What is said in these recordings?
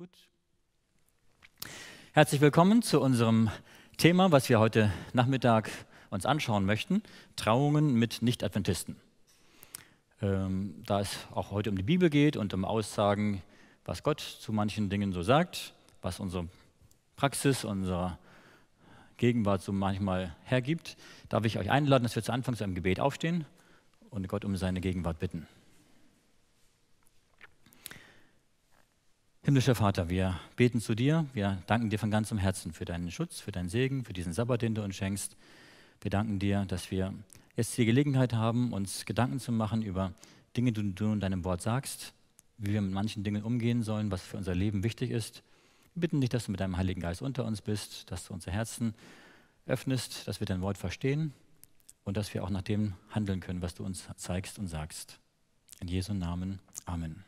Gut. Herzlich willkommen zu unserem Thema, was wir heute Nachmittag uns anschauen möchten: Trauungen mit Nicht-Adventisten. Ähm, da es auch heute um die Bibel geht und um Aussagen, was Gott zu manchen Dingen so sagt, was unsere Praxis, unsere Gegenwart so manchmal hergibt, darf ich euch einladen, dass wir zu Anfang zu einem Gebet aufstehen und Gott um seine Gegenwart bitten. Himmlischer Vater, wir beten zu dir, wir danken dir von ganzem Herzen für deinen Schutz, für deinen Segen, für diesen Sabbat, den du uns schenkst. Wir danken dir, dass wir jetzt die Gelegenheit haben, uns Gedanken zu machen über Dinge, die du in deinem Wort sagst, wie wir mit manchen Dingen umgehen sollen, was für unser Leben wichtig ist. Wir bitten dich, dass du mit deinem Heiligen Geist unter uns bist, dass du unser Herzen öffnest, dass wir dein Wort verstehen und dass wir auch nach dem handeln können, was du uns zeigst und sagst. In Jesu Namen. Amen.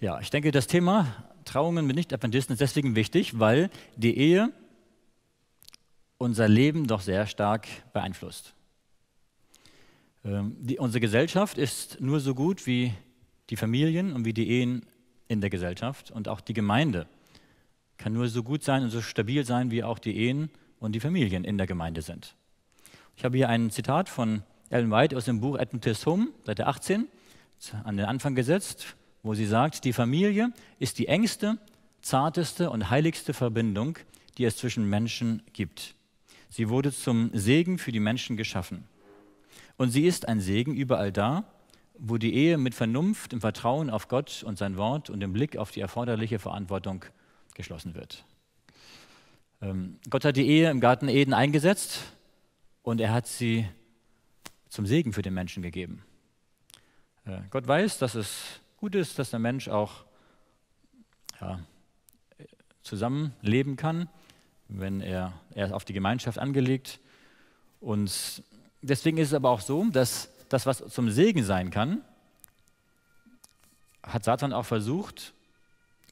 Ja, ich denke, das Thema Trauungen mit Nicht-Adventisten ist deswegen wichtig, weil die Ehe unser Leben doch sehr stark beeinflusst. Ähm, die, unsere Gesellschaft ist nur so gut wie die Familien und wie die Ehen in der Gesellschaft und auch die Gemeinde kann nur so gut sein und so stabil sein, wie auch die Ehen und die Familien in der Gemeinde sind. Ich habe hier ein Zitat von Ellen White aus dem Buch Adventist Home, Seite 18, an den Anfang gesetzt wo sie sagt, die Familie ist die engste, zarteste und heiligste Verbindung, die es zwischen Menschen gibt. Sie wurde zum Segen für die Menschen geschaffen. Und sie ist ein Segen überall da, wo die Ehe mit Vernunft, im Vertrauen auf Gott und sein Wort und im Blick auf die erforderliche Verantwortung geschlossen wird. Ähm, Gott hat die Ehe im Garten Eden eingesetzt und er hat sie zum Segen für den Menschen gegeben. Äh, Gott weiß, dass es gut ist, dass der Mensch auch ja, zusammenleben kann, wenn er, er ist auf die Gemeinschaft angelegt. Und deswegen ist es aber auch so, dass das, was zum Segen sein kann, hat Satan auch versucht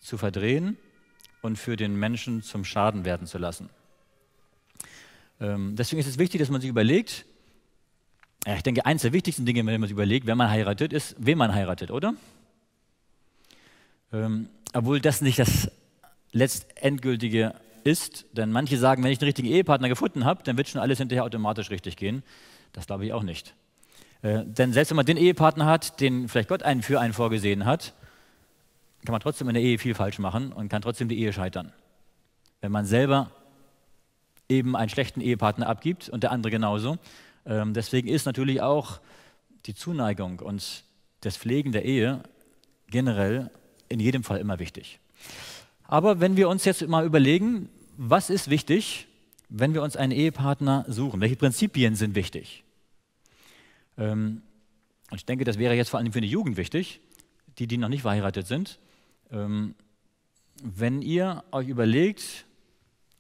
zu verdrehen und für den Menschen zum Schaden werden zu lassen. Ähm, deswegen ist es wichtig, dass man sich überlegt, ja, ich denke, eines der wichtigsten Dinge, wenn man sich überlegt, wenn man heiratet, ist, wen man heiratet, oder? Ähm, obwohl das nicht das letztendgültige ist, denn manche sagen, wenn ich den richtigen Ehepartner gefunden habe, dann wird schon alles hinterher automatisch richtig gehen. Das glaube ich auch nicht. Äh, denn selbst wenn man den Ehepartner hat, den vielleicht Gott einen für einen vorgesehen hat, kann man trotzdem in der Ehe viel falsch machen und kann trotzdem die Ehe scheitern. Wenn man selber eben einen schlechten Ehepartner abgibt und der andere genauso. Ähm, deswegen ist natürlich auch die Zuneigung und das Pflegen der Ehe generell in jedem Fall immer wichtig. Aber wenn wir uns jetzt mal überlegen, was ist wichtig, wenn wir uns einen Ehepartner suchen? Welche Prinzipien sind wichtig? Ähm, ich denke, das wäre jetzt vor allem für die Jugend wichtig, die, die noch nicht verheiratet sind. Ähm, wenn ihr euch überlegt,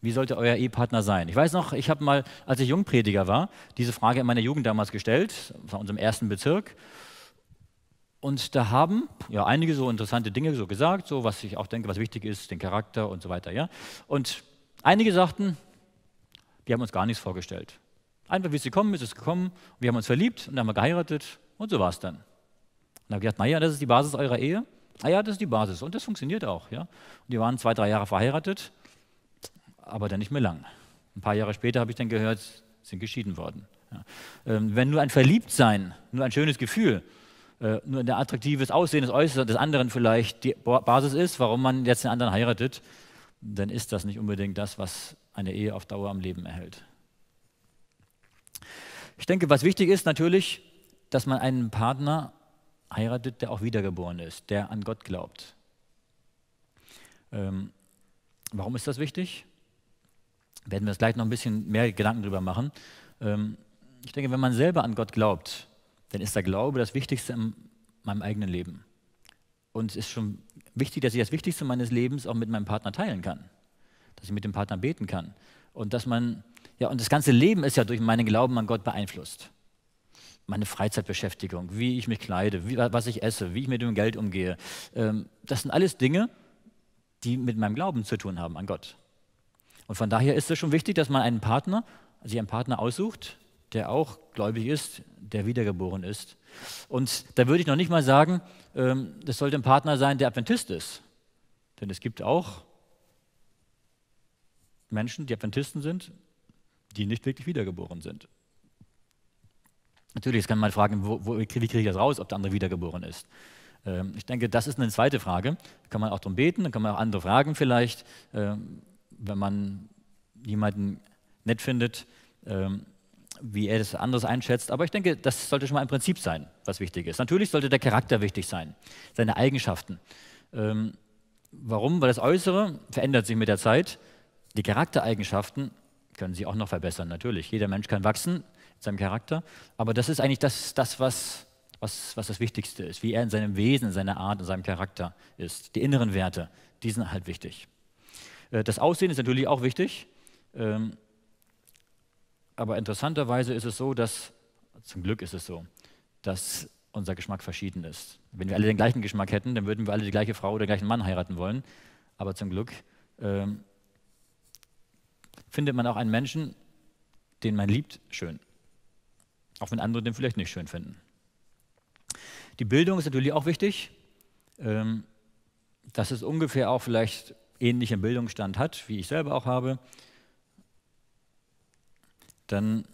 wie sollte euer Ehepartner sein? Ich weiß noch, ich habe mal, als ich Jungprediger war, diese Frage in meiner Jugend damals gestellt, war unserem ersten Bezirk. Und da haben ja einige so interessante Dinge so gesagt, so was ich auch denke, was wichtig ist, den Charakter und so weiter. Ja? Und einige sagten, wir haben uns gar nichts vorgestellt. Einfach wie es gekommen ist, ist es gekommen. Wir haben uns verliebt und dann haben wir geheiratet und so war es dann. Und dann habe ich gedacht, naja, das ist die Basis eurer Ehe. Naja, ah das ist die Basis und das funktioniert auch. Ja? Und die waren zwei, drei Jahre verheiratet, aber dann nicht mehr lang. Ein paar Jahre später habe ich dann gehört, sind geschieden worden. Ja. Ähm, wenn nur ein Verliebtsein, nur ein schönes Gefühl äh, nur ein attraktives Aussehen des Äußeren des anderen vielleicht die Basis ist, warum man jetzt den anderen heiratet, dann ist das nicht unbedingt das, was eine Ehe auf Dauer am Leben erhält. Ich denke, was wichtig ist natürlich, dass man einen Partner heiratet, der auch wiedergeboren ist, der an Gott glaubt. Ähm, warum ist das wichtig? Werden wir uns gleich noch ein bisschen mehr Gedanken darüber machen. Ähm, ich denke, wenn man selber an Gott glaubt, dann ist der Glaube das Wichtigste in meinem eigenen Leben. Und es ist schon wichtig, dass ich das Wichtigste meines Lebens auch mit meinem Partner teilen kann. Dass ich mit dem Partner beten kann. Und dass man, ja, und das ganze Leben ist ja durch meinen Glauben an Gott beeinflusst. Meine Freizeitbeschäftigung, wie ich mich kleide, wie, was ich esse, wie ich mit dem Geld umgehe. Ähm, das sind alles Dinge, die mit meinem Glauben zu tun haben an Gott. Und von daher ist es schon wichtig, dass man einen Partner, sich einen Partner aussucht, der auch gläubig ist, der wiedergeboren ist. Und da würde ich noch nicht mal sagen, ähm, das sollte ein Partner sein, der Adventist ist. Denn es gibt auch Menschen, die Adventisten sind, die nicht wirklich wiedergeboren sind. Natürlich, jetzt kann man fragen, wo, wo, wie kriege ich das raus, ob der andere wiedergeboren ist. Ähm, ich denke, das ist eine zweite Frage. Da kann man auch darum beten, dann kann man auch andere fragen vielleicht, ähm, wenn man jemanden nett findet, ähm, wie er das anders einschätzt. Aber ich denke, das sollte schon mal ein Prinzip sein, was wichtig ist. Natürlich sollte der Charakter wichtig sein, seine Eigenschaften. Ähm, warum? Weil das Äußere verändert sich mit der Zeit. Die Charaktereigenschaften können sich auch noch verbessern, natürlich. Jeder Mensch kann wachsen in seinem Charakter. Aber das ist eigentlich das, das was, was, was das Wichtigste ist, wie er in seinem Wesen, in seiner Art, in seinem Charakter ist. Die inneren Werte, die sind halt wichtig. Äh, das Aussehen ist natürlich auch wichtig. Ähm, aber interessanterweise ist es so, dass, zum Glück ist es so, dass unser Geschmack verschieden ist. Wenn wir alle den gleichen Geschmack hätten, dann würden wir alle die gleiche Frau oder den gleichen Mann heiraten wollen. Aber zum Glück ähm, findet man auch einen Menschen, den man liebt, schön. Auch wenn andere den vielleicht nicht schön finden. Die Bildung ist natürlich auch wichtig, ähm, dass es ungefähr auch vielleicht ähnlichen Bildungsstand hat, wie ich selber auch habe. Dann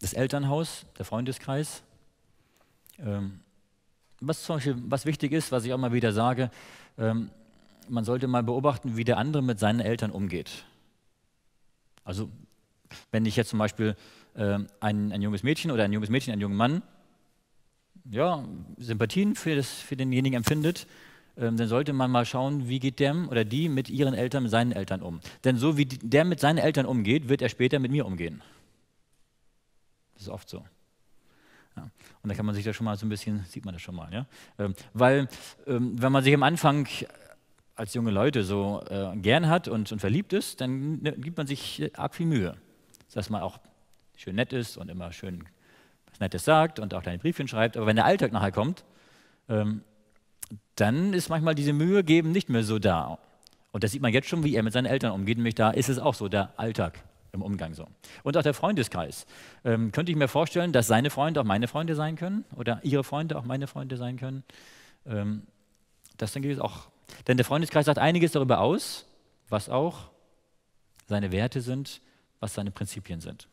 das Elternhaus, der Freundeskreis. Ähm, was zum Beispiel, was wichtig ist, was ich auch mal wieder sage, ähm, man sollte mal beobachten, wie der andere mit seinen Eltern umgeht. Also wenn ich jetzt zum Beispiel äh, ein, ein junges Mädchen oder ein junges Mädchen, einen jungen Mann, ja, Sympathien für, das, für denjenigen empfindet, ähm, dann sollte man mal schauen, wie geht der oder die mit ihren Eltern, mit seinen Eltern um. Denn so wie die, der mit seinen Eltern umgeht, wird er später mit mir umgehen. Das ist oft so. Ja. Und da kann man sich da schon mal so ein bisschen, sieht man das schon mal. Ja? Ähm, weil, ähm, wenn man sich am Anfang als junge Leute so äh, gern hat und, und, verliebt ist, dann ne, gibt man sich äh, arg viel Mühe. Dass man auch schön nett ist und immer schön was Nettes sagt und auch deine Briefchen schreibt. Aber wenn der Alltag nachher kommt, ähm, dann ist manchmal diese Mühe geben nicht mehr so da. Und das sieht man jetzt schon, wie er mit seinen Eltern umgeht. Nämlich da ist es auch so, der Alltag im Umgang so. Und auch der Freundeskreis. Ähm, könnte ich mir vorstellen, dass seine Freunde auch meine Freunde sein können oder ihre Freunde auch meine Freunde sein können? Ähm, das denke ich auch. Denn der Freundeskreis sagt einiges darüber aus, was auch seine Werte sind, was seine Prinzipien sind.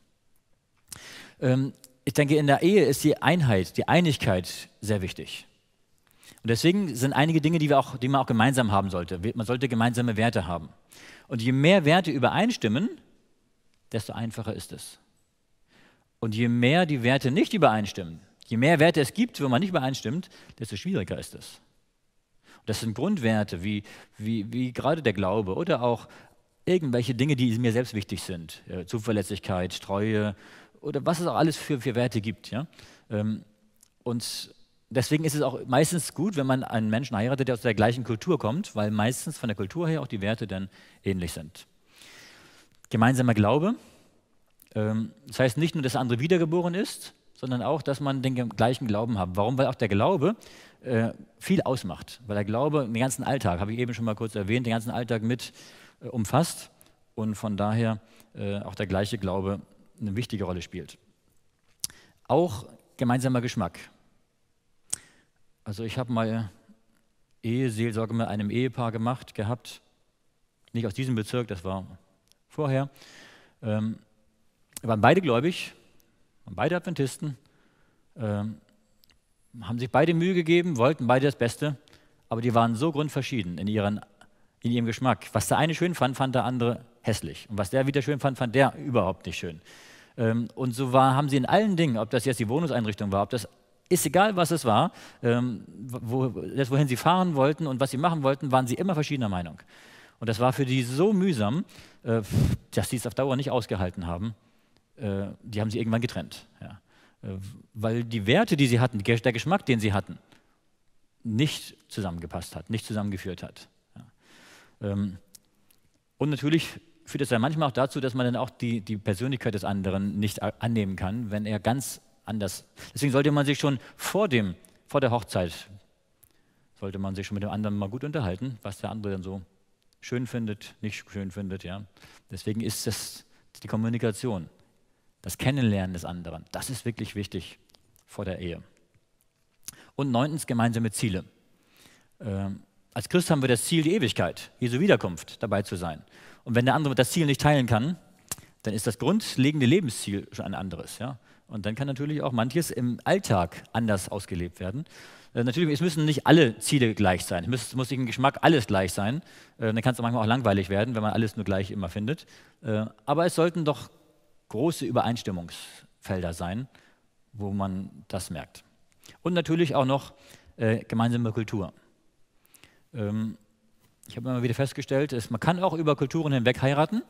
Ähm, ich denke, in der Ehe ist die Einheit, die Einigkeit sehr wichtig. Und deswegen sind einige Dinge, die, wir auch, die man auch gemeinsam haben sollte. Man sollte gemeinsame Werte haben. Und je mehr Werte übereinstimmen, desto einfacher ist es. Und je mehr die Werte nicht übereinstimmen, je mehr Werte es gibt, wenn man nicht übereinstimmt, desto schwieriger ist es. das sind Grundwerte wie, wie, wie gerade der Glaube oder auch irgendwelche Dinge, die mir selbst wichtig sind. Zuverlässigkeit, Treue oder was es auch alles für, für Werte gibt. Ja? Ähm, und deswegen ist es auch meistens gut, wenn man einen Menschen heiratet, der aus der gleichen Kultur kommt, weil meistens von der Kultur her auch die Werte dann ähnlich sind gemeinsamer Glaube. Ähm, das heißt nicht nur, dass der andere wiedergeboren ist, sondern auch, dass man den gleichen Glauben hat. Warum? Weil auch der Glaube äh, viel ausmacht. Weil der Glaube den ganzen Alltag, habe ich eben schon mal kurz erwähnt, den ganzen Alltag mit äh, umfasst und von daher äh, auch der gleiche Glaube eine wichtige Rolle spielt. Auch gemeinsamer Geschmack. Also ich habe mal Eheseelsorge mit einem Ehepaar gemacht, gehabt, nicht aus diesem Bezirk, das war vorher. Ähm, waren beide gläubig, waren beide Adventisten, ähm, haben sich beide Mühe gegeben, wollten beide das Beste, aber die waren so grundverschieden in, ihren, in ihrem Geschmack. Was der eine schön fand, fand der andere hässlich. Und was der wieder schön fand, fand der überhaupt nicht schön. Ähm, und so war, haben sie in allen Dingen, ob das jetzt die Wohnungseinrichtung war, ob das ist egal, was es war, ähm, wo, das, wohin sie fahren wollten und was sie machen wollten, waren sie immer verschiedener Meinung. Und das war für die so mühsam, äh, dass sie es auf Dauer nicht ausgehalten haben. Äh, die haben sie irgendwann getrennt. Ja. Äh, weil die Werte, die sie hatten, der Geschmack, den sie hatten, nicht zusammengepasst hat, nicht zusammengeführt hat. Ja. Ähm, und natürlich führt es dann manchmal auch dazu, dass man dann auch die, die Persönlichkeit des anderen nicht annehmen kann, wenn er ganz anders. Deswegen sollte man sich schon vor, dem, vor der Hochzeit, sollte man sich schon mit dem anderen mal gut unterhalten, was der andere dann so schön findet, nicht schön findet. Ja? Deswegen ist das die Kommunikation, das Kennenlernen des anderen. Das ist wirklich wichtig vor der Ehe. Und neuntens gemeinsame Ziele. Ähm, als Christ haben wir das Ziel, die Ewigkeit, Jesu Wiederkunft dabei zu sein. Und wenn der andere das Ziel nicht teilen kann, dann ist das grundlegende Lebensziel schon ein anderes. Ja? Und dann kann natürlich auch manches im Alltag anders ausgelebt werden. Äh, natürlich, es müssen nicht alle Ziele gleich sein. Es muss, muss im Geschmack alles gleich sein. Äh, dann kann es manchmal auch langweilig werden, wenn man alles nur gleich immer findet. Äh, aber es sollten doch große Übereinstimmungsfelder sein, wo man das merkt. Und natürlich auch noch gemeinsame Kultur. Ähm, ich habe immer wieder festgestellt, man kann auch über Kulturen hinweg heiraten,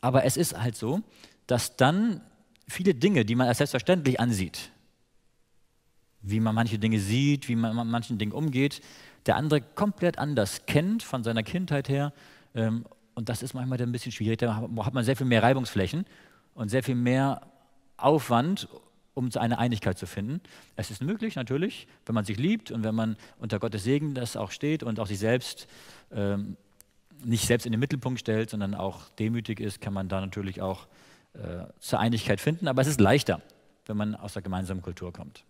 aber es ist halt so, dass dann viele Dinge, die man als selbstverständlich ansieht, wie man manche Dinge sieht, wie man mit manchen Dingen umgeht, der andere komplett anders kennt von seiner Kindheit her. Ähm, und das ist manchmal ein bisschen schwierig. Da hat man sehr viel mehr Reibungsflächen und sehr viel mehr Aufwand, um eine Einigkeit zu finden. Es ist möglich, natürlich, wenn man sich liebt und wenn man unter Gottes Segen das auch steht und auch sich selbst ähm, nicht selbst in den Mittelpunkt stellt, sondern auch demütig ist, kann man da natürlich auch äh, zur Einigkeit finden. Aber es ist leichter, wenn man aus der gemeinsamen Kultur kommt.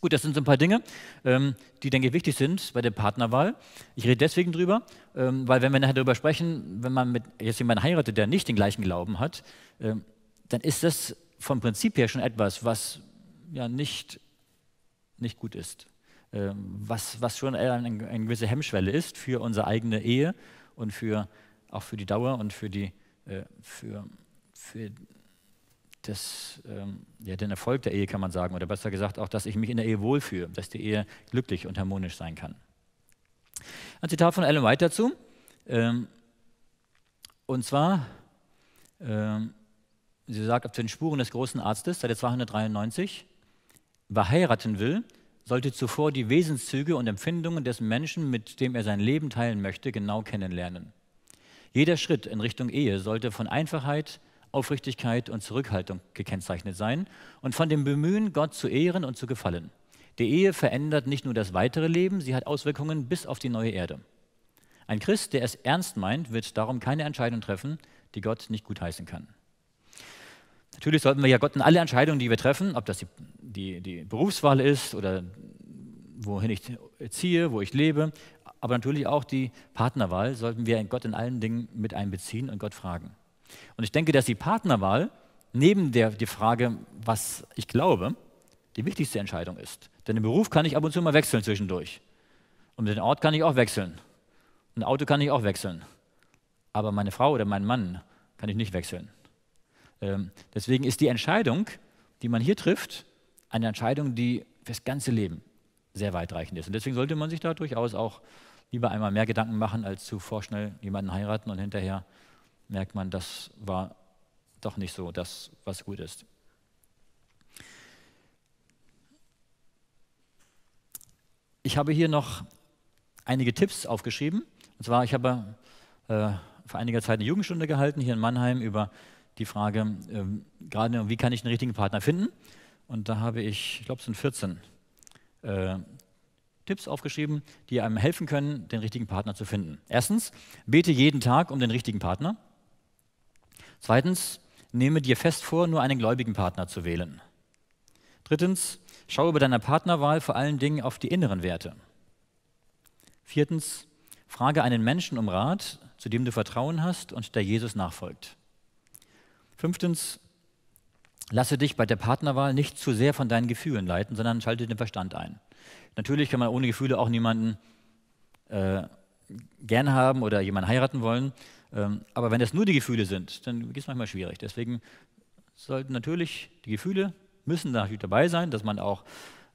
Gut, das sind so ein paar Dinge, ähm, die, denke ich, wichtig sind bei der Partnerwahl. Ich rede deswegen drüber, ähm, weil wenn wir nachher darüber sprechen, wenn man mit jetzt jemanden heiratet, der nicht den gleichen Glauben hat, ähm, dann ist das vom Prinzip her schon etwas, was ja nicht, nicht gut ist. Was, was schon eine, eine gewisse Hemmschwelle ist für unsere eigene Ehe und für, auch für die Dauer und für, die, äh, für, für das, ähm, ja, den Erfolg der Ehe, kann man sagen, oder besser gesagt auch, dass ich mich in der Ehe wohlfühle, dass die Ehe glücklich und harmonisch sein kann. Ein Zitat von Ellen White dazu. Ähm, und zwar, ähm, sie sagt, auf den Spuren des großen Arztes, Seite 293, wer heiraten will, sollte zuvor die Wesenszüge und Empfindungen des Menschen, mit dem er sein Leben teilen möchte, genau kennenlernen. Jeder Schritt in Richtung Ehe sollte von Einfachheit, Aufrichtigkeit und Zurückhaltung gekennzeichnet sein und von dem Bemühen, Gott zu ehren und zu gefallen. Die Ehe verändert nicht nur das weitere Leben, sie hat Auswirkungen bis auf die neue Erde. Ein Christ, der es ernst meint, wird darum keine Entscheidung treffen, die Gott nicht gutheißen kann. Natürlich sollten wir ja Gott in alle Entscheidungen, die wir treffen, ob das die, die, die Berufswahl ist oder wohin ich ziehe, wo ich lebe, aber natürlich auch die Partnerwahl, sollten wir Gott in allen Dingen mit einbeziehen und Gott fragen. Und ich denke, dass die Partnerwahl neben der die Frage, was ich glaube, die wichtigste Entscheidung ist. Denn den Beruf kann ich ab und zu mal wechseln zwischendurch. Und den Ort kann ich auch wechseln. Ein Auto kann ich auch wechseln. Aber meine Frau oder meinen Mann kann ich nicht wechseln. Ähm, deswegen ist die Entscheidung, die man hier trifft, eine Entscheidung, die fürs ganze Leben sehr weitreichend ist. Und deswegen sollte man sich da durchaus auch lieber einmal mehr Gedanken machen, als zu vorschnell jemanden heiraten und hinterher merkt man, das war doch nicht so das, was gut ist. Ich habe hier noch einige Tipps aufgeschrieben. Und zwar, ich habe äh, vor einiger Zeit eine Jugendstunde gehalten hier in Mannheim über die Frage, ähm, gerade wie kann ich einen richtigen Partner finden? Und da habe ich, ich glaube, es sind 14 äh, Tipps aufgeschrieben, die einem helfen können, den richtigen Partner zu finden. Erstens, bete jeden Tag um den richtigen Partner. Zweitens, nehme dir fest vor, nur einen gläubigen Partner zu wählen. Drittens, schaue bei deiner Partnerwahl vor allen Dingen auf die inneren Werte. Viertens, frage einen Menschen um Rat, zu dem du Vertrauen hast und der Jesus nachfolgt. Fünftens, lasse dich bei der Partnerwahl nicht zu sehr von deinen Gefühlen leiten, sondern schalte den Verstand ein. Natürlich kann man ohne Gefühle auch niemanden äh, gern haben oder jemanden heiraten wollen, ähm, aber wenn das nur die Gefühle sind, dann ist es manchmal schwierig. Deswegen sollten natürlich die Gefühle müssen natürlich dabei sein, dass man auch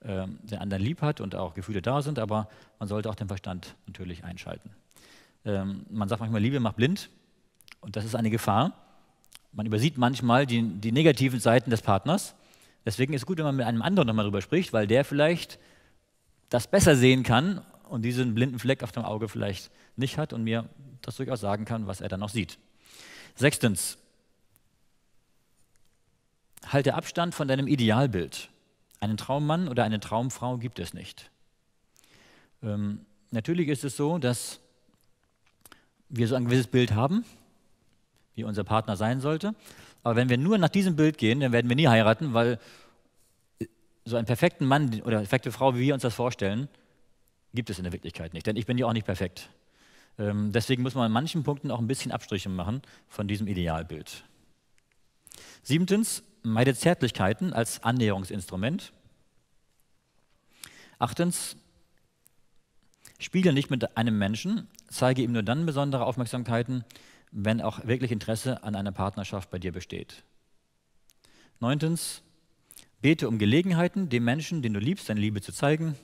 ähm, den anderen lieb hat und auch Gefühle da sind, aber man sollte auch den Verstand natürlich einschalten. Ähm, man sagt manchmal, Liebe macht blind und das ist eine Gefahr. Man übersieht manchmal die, die negativen Seiten des Partners. Deswegen ist es gut, wenn man mit einem anderen nochmal darüber spricht, weil der vielleicht das besser sehen kann und diesen blinden Fleck auf dem Auge vielleicht nicht hat und mir das durchaus sagen kann, was er dann noch sieht. Sechstens, halte Abstand von deinem Idealbild. Einen Traummann oder eine Traumfrau gibt es nicht. Ähm, natürlich ist es so, dass wir so ein gewisses Bild haben, wie unser Partner sein sollte. Aber wenn wir nur nach diesem Bild gehen, dann werden wir nie heiraten, weil so einen perfekten Mann oder perfekte Frau, wie wir uns das vorstellen, gibt es in der Wirklichkeit nicht. Denn ich bin ja auch nicht perfekt. Ähm, deswegen muss man an manchen Punkten auch ein bisschen Abstriche machen von diesem Idealbild. Siebtens, meide Zärtlichkeiten als Annäherungsinstrument. Achtens, spiele nicht mit einem Menschen, zeige ihm nur dann besondere Aufmerksamkeiten, wenn auch wirklich Interesse an einer Partnerschaft bei dir besteht. Neuntens, bete um Gelegenheiten, dem Menschen, den du liebst, deine Liebe zu zeigen.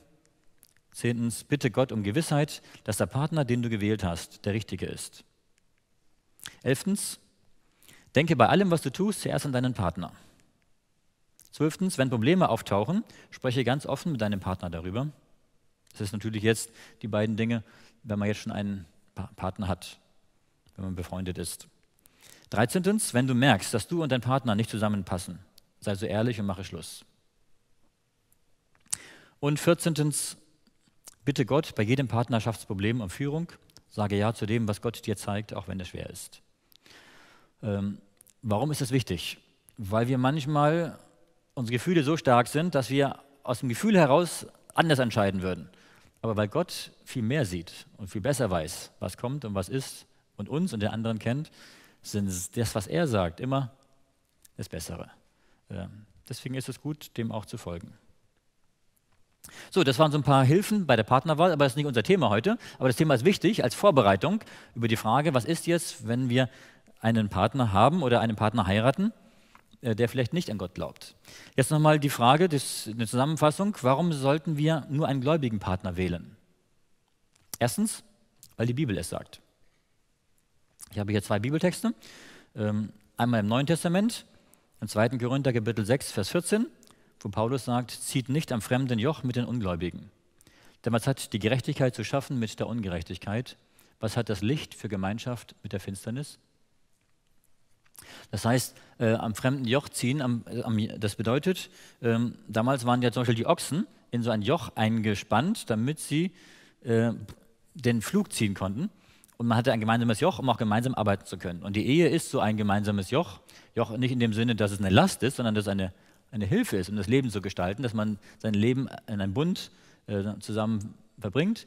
Zehntens, bitte Gott um Gewissheit, dass der Partner, den du gewählt hast, der richtige ist. Elftens, denke bei allem, was du tust, zuerst an deinen Partner. Zwölftens, wenn Probleme auftauchen, spreche ganz offen mit deinem Partner darüber. Das ist natürlich jetzt die beiden Dinge, wenn man jetzt schon einen Partner hat, wenn man befreundet ist. Dreizehntens, wenn du merkst, dass du und dein Partner nicht zusammenpassen, sei so ehrlich und mache Schluss. Und vierzehntens, Bitte Gott bei jedem Partnerschaftsproblem um Führung. Sage ja zu dem, was Gott dir zeigt, auch wenn es schwer ist. Ähm, warum ist das wichtig? Weil wir manchmal unsere Gefühle so stark sind, dass wir aus dem Gefühl heraus anders entscheiden würden. Aber weil Gott viel mehr sieht und viel besser weiß, was kommt und was ist und uns und den anderen kennt, sind das, was er sagt, immer das Bessere. Ähm, deswegen ist es gut, dem auch zu folgen. So, das waren so ein paar Hilfen bei der Partnerwahl, aber das ist nicht unser Thema heute. Aber das Thema ist wichtig als Vorbereitung über die Frage, was ist jetzt, wenn wir einen Partner haben oder einen Partner heiraten, äh, der vielleicht nicht an Gott glaubt. Jetzt nochmal die Frage, des, eine Zusammenfassung, warum sollten wir nur einen gläubigen Partner wählen? Erstens, weil die Bibel es sagt. Ich habe hier zwei Bibeltexte, ähm, einmal im Neuen Testament, im 2. Korinther Kapitel 6, Vers 14 wo Paulus sagt, zieht nicht am fremden Joch mit den Ungläubigen. Denn was hat die Gerechtigkeit zu schaffen mit der Ungerechtigkeit? Was hat das Licht für Gemeinschaft mit der Finsternis? Das heißt, äh, am fremden Joch ziehen, am, am, das bedeutet, ähm, damals waren ja zum Beispiel die Ochsen in so ein Joch eingespannt, damit sie äh, den Flug ziehen konnten. Und man hatte ein gemeinsames Joch, um auch gemeinsam arbeiten zu können. Und die Ehe ist so ein gemeinsames Joch. Joch nicht in dem Sinne, dass es eine Last ist, sondern dass es eine eine Hilfe ist, um das Leben zu gestalten, dass man sein Leben in einem Bund äh, zusammen verbringt.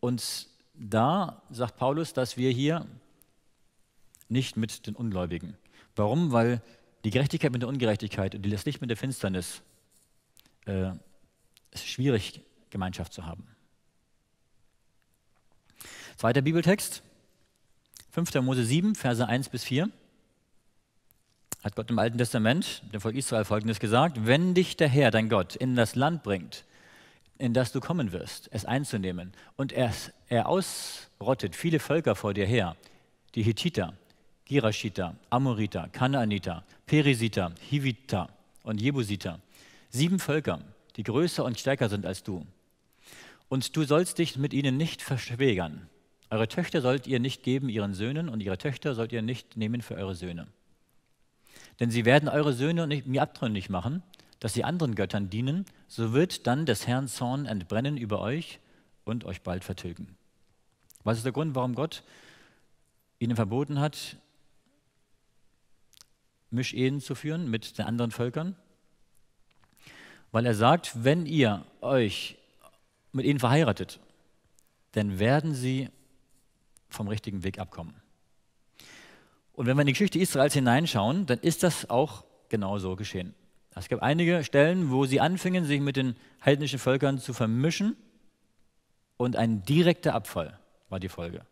Und da sagt Paulus, dass wir hier nicht mit den Ungläubigen. Warum? Weil die Gerechtigkeit mit der Ungerechtigkeit und das Licht mit der Finsternis äh, ist schwierig, Gemeinschaft zu haben. Zweiter Bibeltext, 5. Mose 7, Verse 1 bis 4 hat Gott im Alten Testament dem Volk Israel Folgendes gesagt, wenn dich der Herr, dein Gott, in das Land bringt, in das du kommen wirst, es einzunehmen, und er, er ausrottet viele Völker vor dir her, die Hittiter, Girashiter, Amoriter, Kanaaniter, Perisiter, Hiviter und Jebusiter, sieben Völker, die größer und stärker sind als du. Und du sollst dich mit ihnen nicht verschwägern. Eure Töchter sollt ihr nicht geben ihren Söhnen und ihre Töchter sollt ihr nicht nehmen für eure Söhne. Denn sie werden eure Söhne und mir abtrünnig machen, dass sie anderen Göttern dienen, so wird dann des Herrn Zorn entbrennen über euch und euch bald vertilgen. Was ist der Grund, warum Gott ihnen verboten hat, Mischehen zu führen mit den anderen Völkern? Weil er sagt, wenn ihr euch mit ihnen verheiratet, dann werden sie vom richtigen Weg abkommen. Und wenn wir in die Geschichte Israels hineinschauen, dann ist das auch genauso geschehen. Es gab einige Stellen, wo sie anfingen, sich mit den heidnischen Völkern zu vermischen und ein direkter Abfall war die Folge.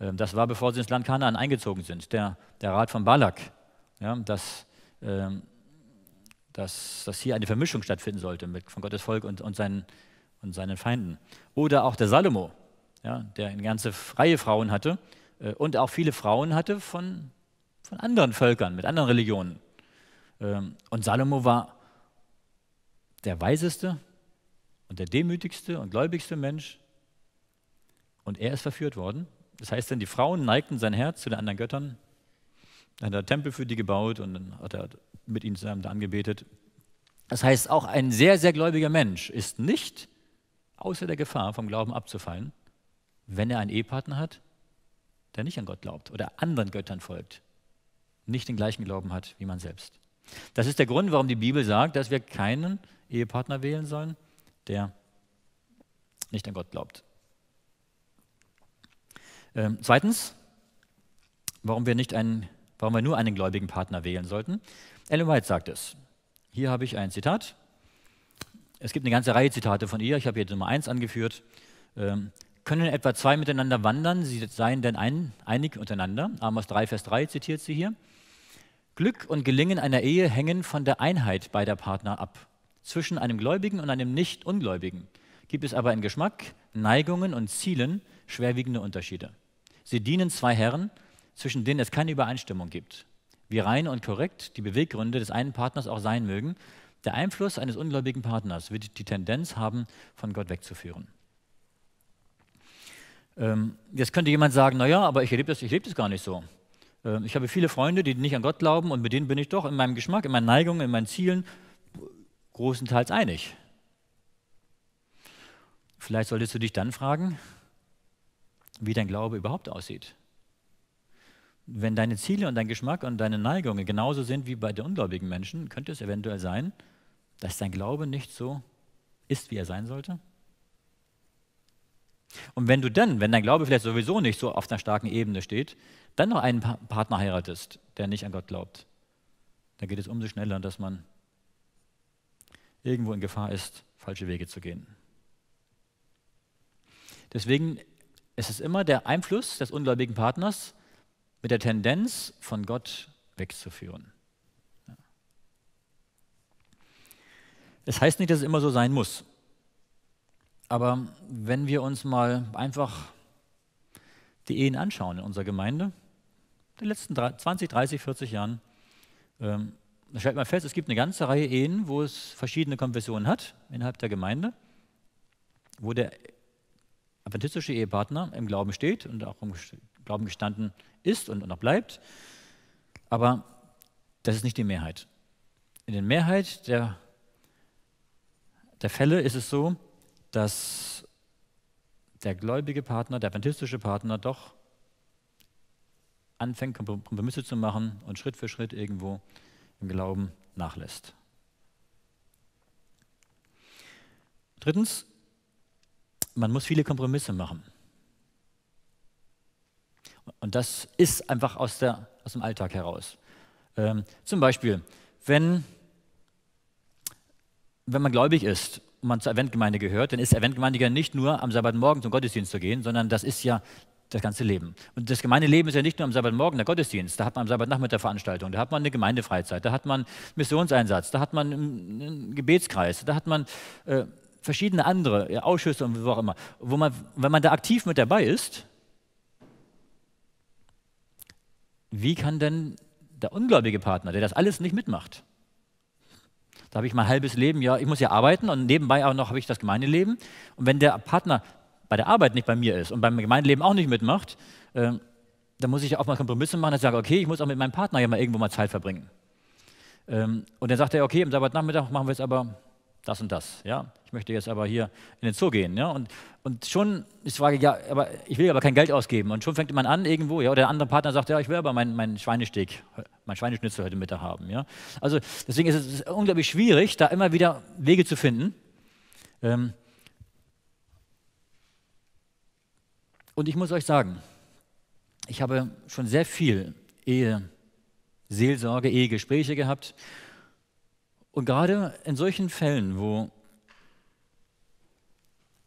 Ähm, das war, bevor sie ins Land Kanaan eingezogen sind. Der, der Rat von Balak, ja, dass, ähm, dass, dass hier eine Vermischung stattfinden sollte mit, von Gottes Volk und, und, seinen, und seinen Feinden. Oder auch der Salomo, ja, der eine ganze freie Frauen hatte äh, und auch viele Frauen hatte von, von anderen Völkern, mit anderen Religionen. Ähm, und Salomo war der weiseste und der demütigste und gläubigste Mensch. Und er ist verführt worden. Das heißt denn, die Frauen neigten sein Herz zu den anderen Göttern. Dann hat er Tempel für die gebaut und dann hat er mit ihnen zusammen da angebetet. Das heißt, auch ein sehr, sehr gläubiger Mensch ist nicht außer der Gefahr, vom Glauben abzufallen, wenn er einen Ehepartner hat, der nicht an Gott glaubt oder anderen Göttern folgt, nicht den gleichen Glauben hat wie man selbst. Das ist der Grund, warum die Bibel sagt, dass wir keinen Ehepartner wählen sollen, der nicht an Gott glaubt. Ähm, zweitens, warum wir, nicht einen, warum wir nur einen gläubigen Partner wählen sollten. Ellen White sagt es. Hier habe ich ein Zitat. Es gibt eine ganze Reihe Zitate von ihr. Ich habe hier Nummer eins angeführt. Ähm, können etwa zwei miteinander wandern, sie seien denn ein, einig untereinander. Amos 3, Vers 3 zitiert sie hier. Glück und Gelingen einer Ehe hängen von der Einheit beider Partner ab. Zwischen einem Gläubigen und einem Nicht-Ungläubigen gibt es aber in Geschmack, Neigungen und Zielen schwerwiegende Unterschiede. Sie dienen zwei Herren, zwischen denen es keine Übereinstimmung gibt. Wie rein und korrekt die Beweggründe des einen Partners auch sein mögen, der Einfluss eines ungläubigen Partners wird die Tendenz haben, von Gott wegzuführen. Ähm, jetzt könnte jemand sagen, naja, aber ich erlebe das, ich das gar nicht so. Ähm, ich habe viele Freunde, die nicht an Gott glauben und mit denen bin ich doch in meinem Geschmack, in meinen Neigungen, in meinen Zielen großenteils einig. Vielleicht solltest du dich dann fragen, wie dein Glaube überhaupt aussieht. Wenn deine Ziele und dein Geschmack und deine Neigungen genauso sind wie bei den ungläubigen Menschen, könnte es eventuell sein, dass dein Glaube nicht so ist, wie er sein sollte? Und wenn du dann, wenn dein Glaube vielleicht sowieso nicht so auf einer starken Ebene steht, dann noch einen Partner heiratest, der nicht an Gott glaubt, dann geht es umso schneller, dass man irgendwo in Gefahr ist, falsche Wege zu gehen. Deswegen ist es immer der Einfluss des ungläubigen Partners mit der Tendenz, von Gott wegzuführen. Es das heißt nicht, dass es immer so sein muss. Aber wenn wir uns mal einfach die Ehen anschauen in unserer Gemeinde, in den letzten 20, 30, 40 Jahren, ähm, da stellt man fest, es gibt eine ganze Reihe Ehen, wo es verschiedene Konfessionen hat innerhalb der Gemeinde, wo der adventistische Ehepartner im Glauben steht und auch im Glauben gestanden ist und noch bleibt. Aber das ist nicht die Mehrheit. In der Mehrheit der, der Fälle ist es so, dass der gläubige Partner, der adventistische Partner doch anfängt, Kompromisse zu machen und Schritt für Schritt irgendwo im Glauben nachlässt. Drittens, man muss viele Kompromisse machen. Und das ist einfach aus, der, aus dem Alltag heraus. Ähm, zum Beispiel, wenn, wenn man gläubig ist man zur Eventgemeinde gehört, dann ist Eventgemeinde ja nicht nur am Sabbatmorgen zum Gottesdienst zu gehen, sondern das ist ja das ganze Leben. Und das Gemeindeleben ist ja nicht nur am Sabbatmorgen der Gottesdienst, da hat man am Sabbatnachmittag Veranstaltung, da hat man eine Gemeindefreizeit, da hat man Missionseinsatz, da hat man einen Gebetskreis, da hat man äh, verschiedene andere ja, Ausschüsse und wo auch immer. Wo man, wenn man da aktiv mit dabei ist, wie kann denn der ungläubige Partner, der das alles nicht mitmacht, da habe ich mein halbes Leben, ja, ich muss ja arbeiten und nebenbei auch noch habe ich das Gemeindeleben. Und wenn der Partner bei der Arbeit nicht bei mir ist und beim Gemeindeleben auch nicht mitmacht, äh, dann muss ich ja auch mal Kompromisse machen, dass ich sage, okay, ich muss auch mit meinem Partner ja mal irgendwo mal Zeit verbringen. Ähm, und dann sagt er, okay, am Sabbatnachmittag machen wir es aber das und das. Ja? Ich möchte jetzt aber hier in den Zoo gehen. Ja? Und, und schon ist die Frage, ja, aber ich will aber kein Geld ausgeben. Und schon fängt man an irgendwo, ja, oder der andere Partner sagt, ja, ich will aber meinen mein Schweinesteak, mein Schweineschnitzel heute Mittag haben. Ja? Also deswegen ist es unglaublich schwierig, da immer wieder Wege zu finden. Ähm und ich muss euch sagen, ich habe schon sehr viel Ehe, Seelsorge, Ehegespräche gehabt und gerade in solchen Fällen, wo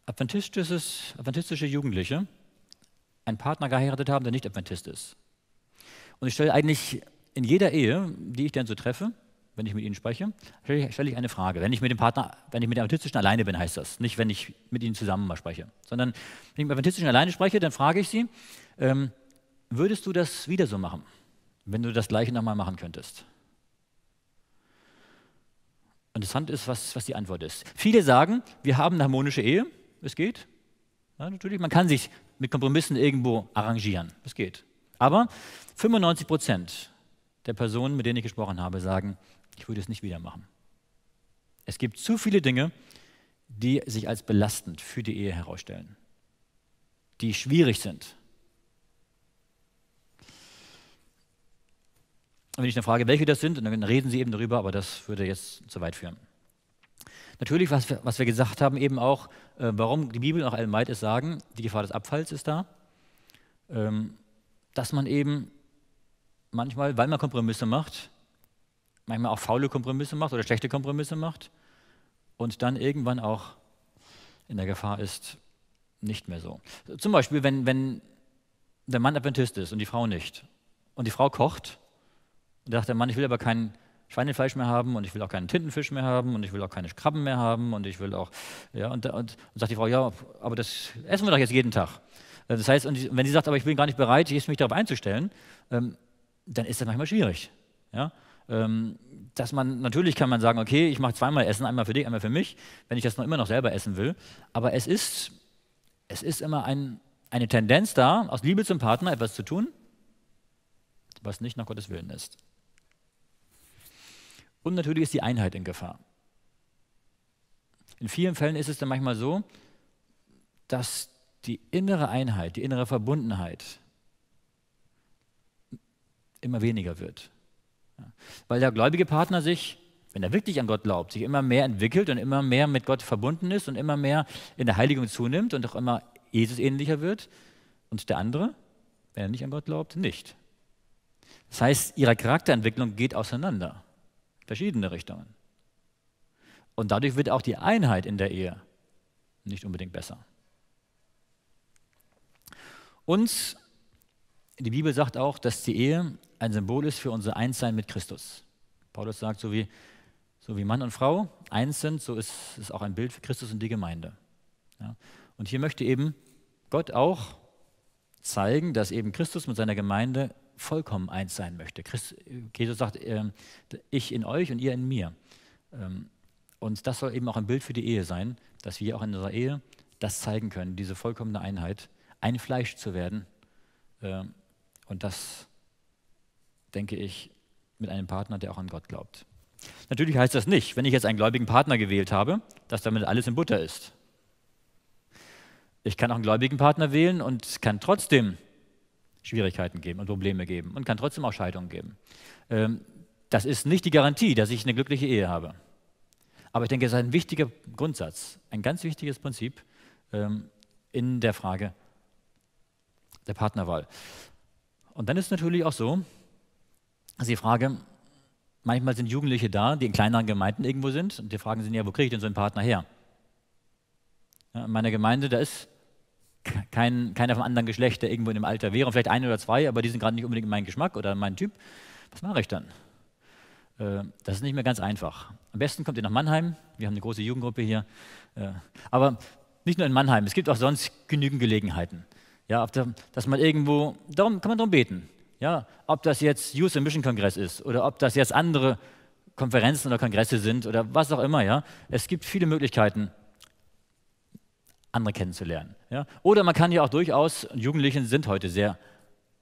adventistische Jugendliche einen Partner geheiratet haben, der nicht Adventist ist. Und ich stelle eigentlich in jeder Ehe, die ich dann so treffe, wenn ich mit ihnen spreche, stelle ich eine Frage. Wenn ich mit dem Partner, wenn ich mit dem Adventistischen alleine bin, heißt das. Nicht, wenn ich mit ihnen zusammen mal spreche. Sondern, wenn ich mit dem Adventistischen alleine spreche, dann frage ich sie, ähm, würdest du das wieder so machen, wenn du das Gleiche nochmal machen könntest? Interessant ist, was, was die Antwort ist. Viele sagen, wir haben eine harmonische Ehe, es geht. Ja, natürlich, man kann sich mit Kompromissen irgendwo arrangieren, es geht. Aber 95 Prozent der Personen, mit denen ich gesprochen habe, sagen, ich würde es nicht wieder machen. Es gibt zu viele Dinge, die sich als belastend für die Ehe herausstellen, die schwierig sind, Und wenn ich dann frage, welche das sind, und dann reden sie eben darüber, aber das würde jetzt zu weit führen. Natürlich, was wir, was wir gesagt haben, eben auch, äh, warum die Bibel nach Al-Maid es sagen, die Gefahr des Abfalls ist da, ähm, dass man eben manchmal, weil man Kompromisse macht, manchmal auch faule Kompromisse macht oder schlechte Kompromisse macht und dann irgendwann auch in der Gefahr ist, nicht mehr so. Zum Beispiel, wenn, wenn der Mann Adventist ist und die Frau nicht und die Frau kocht und da sagt der Mann, ich will aber kein Schweinefleisch mehr haben und ich will auch keinen Tintenfisch mehr haben und ich will auch keine Krabben mehr haben und ich will auch, ja, und, und, und sagt die Frau, ja, aber das essen wir doch jetzt jeden Tag. Äh, das heißt, und wenn sie sagt, aber ich bin gar nicht bereit, jetzt mich darauf einzustellen, ähm, dann ist das manchmal schwierig. Ja? Ähm, dass man, natürlich kann man sagen, okay, ich mache zweimal Essen, einmal für dich, einmal für mich, wenn ich das noch immer noch selber essen will. Aber es ist, es ist immer ein, eine Tendenz da, aus Liebe zum Partner etwas zu tun, was nicht nach Gottes Willen ist. Und natürlich ist die Einheit in Gefahr. In vielen Fällen ist es dann manchmal so, dass die innere Einheit, die innere Verbundenheit immer weniger wird. Weil der gläubige Partner sich, wenn er wirklich an Gott glaubt, sich immer mehr entwickelt und immer mehr mit Gott verbunden ist und immer mehr in der Heiligung zunimmt und auch immer Jesus ähnlicher wird. Und der andere, wenn er nicht an Gott glaubt, nicht. Das heißt, ihre Charakterentwicklung geht auseinander verschiedene Richtungen. Und dadurch wird auch die Einheit in der Ehe nicht unbedingt besser. Und die Bibel sagt auch, dass die Ehe ein Symbol ist für unser Einssein mit Christus. Paulus sagt, so wie, so wie Mann und Frau eins sind, so ist es auch ein Bild für Christus und die Gemeinde. Ja? Und hier möchte eben Gott auch zeigen, dass eben Christus mit seiner Gemeinde vollkommen eins sein möchte. Christ, Jesus sagt, ähm, ich in euch und ihr in mir. Ähm, und das soll eben auch ein Bild für die Ehe sein, dass wir auch in unserer Ehe das zeigen können, diese vollkommene Einheit, ein Fleisch zu werden. Ähm, und das, denke ich, mit einem Partner, der auch an Gott glaubt. Natürlich heißt das nicht, wenn ich jetzt einen gläubigen Partner gewählt habe, dass damit alles in Butter ist. Ich kann auch einen gläubigen Partner wählen und kann trotzdem Schwierigkeiten geben und Probleme geben und kann trotzdem auch Scheidungen geben. Ähm, das ist nicht die Garantie, dass ich eine glückliche Ehe habe. Aber ich denke, es ist ein wichtiger Grundsatz, ein ganz wichtiges Prinzip ähm, in der Frage der Partnerwahl. Und dann ist natürlich auch so, dass die Frage, manchmal sind Jugendliche da, die in kleineren Gemeinden irgendwo sind und die fragen sind ja, wo kriege ich denn so einen Partner her? Ja, in meiner Gemeinde, da ist kein, keiner vom anderen Geschlecht, der irgendwo in dem Alter wäre, und vielleicht ein oder zwei, aber die sind gerade nicht unbedingt mein Geschmack oder mein Typ, was mache ich dann? Äh, das ist nicht mehr ganz einfach. Am besten kommt ihr nach Mannheim, wir haben eine große Jugendgruppe hier. Äh, aber nicht nur in Mannheim, es gibt auch sonst genügend Gelegenheiten. Ja, der, dass man irgendwo, darum kann man darum beten. Ja, ob das jetzt Youth and Mission Kongress ist oder ob das jetzt andere Konferenzen oder Kongresse sind oder was auch immer. Ja, es gibt viele Möglichkeiten, andere kennenzulernen. Ja? Oder man kann ja auch durchaus, Jugendliche sind heute sehr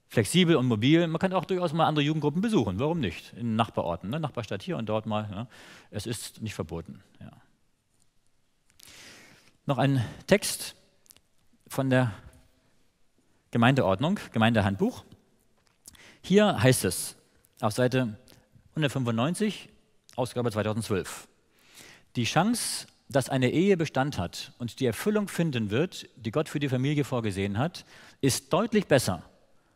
flexibel und mobil, man kann auch durchaus mal andere Jugendgruppen besuchen. Warum nicht? In Nachbarorten, ne? Nachbarstadt hier und dort mal. Ja? Es ist nicht verboten. Ja. Noch ein Text von der Gemeindeordnung, Gemeindehandbuch. Hier heißt es auf Seite 195, Ausgabe 2012. Die Chance dass eine Ehe Bestand hat und die Erfüllung finden wird, die Gott für die Familie vorgesehen hat, ist deutlich besser,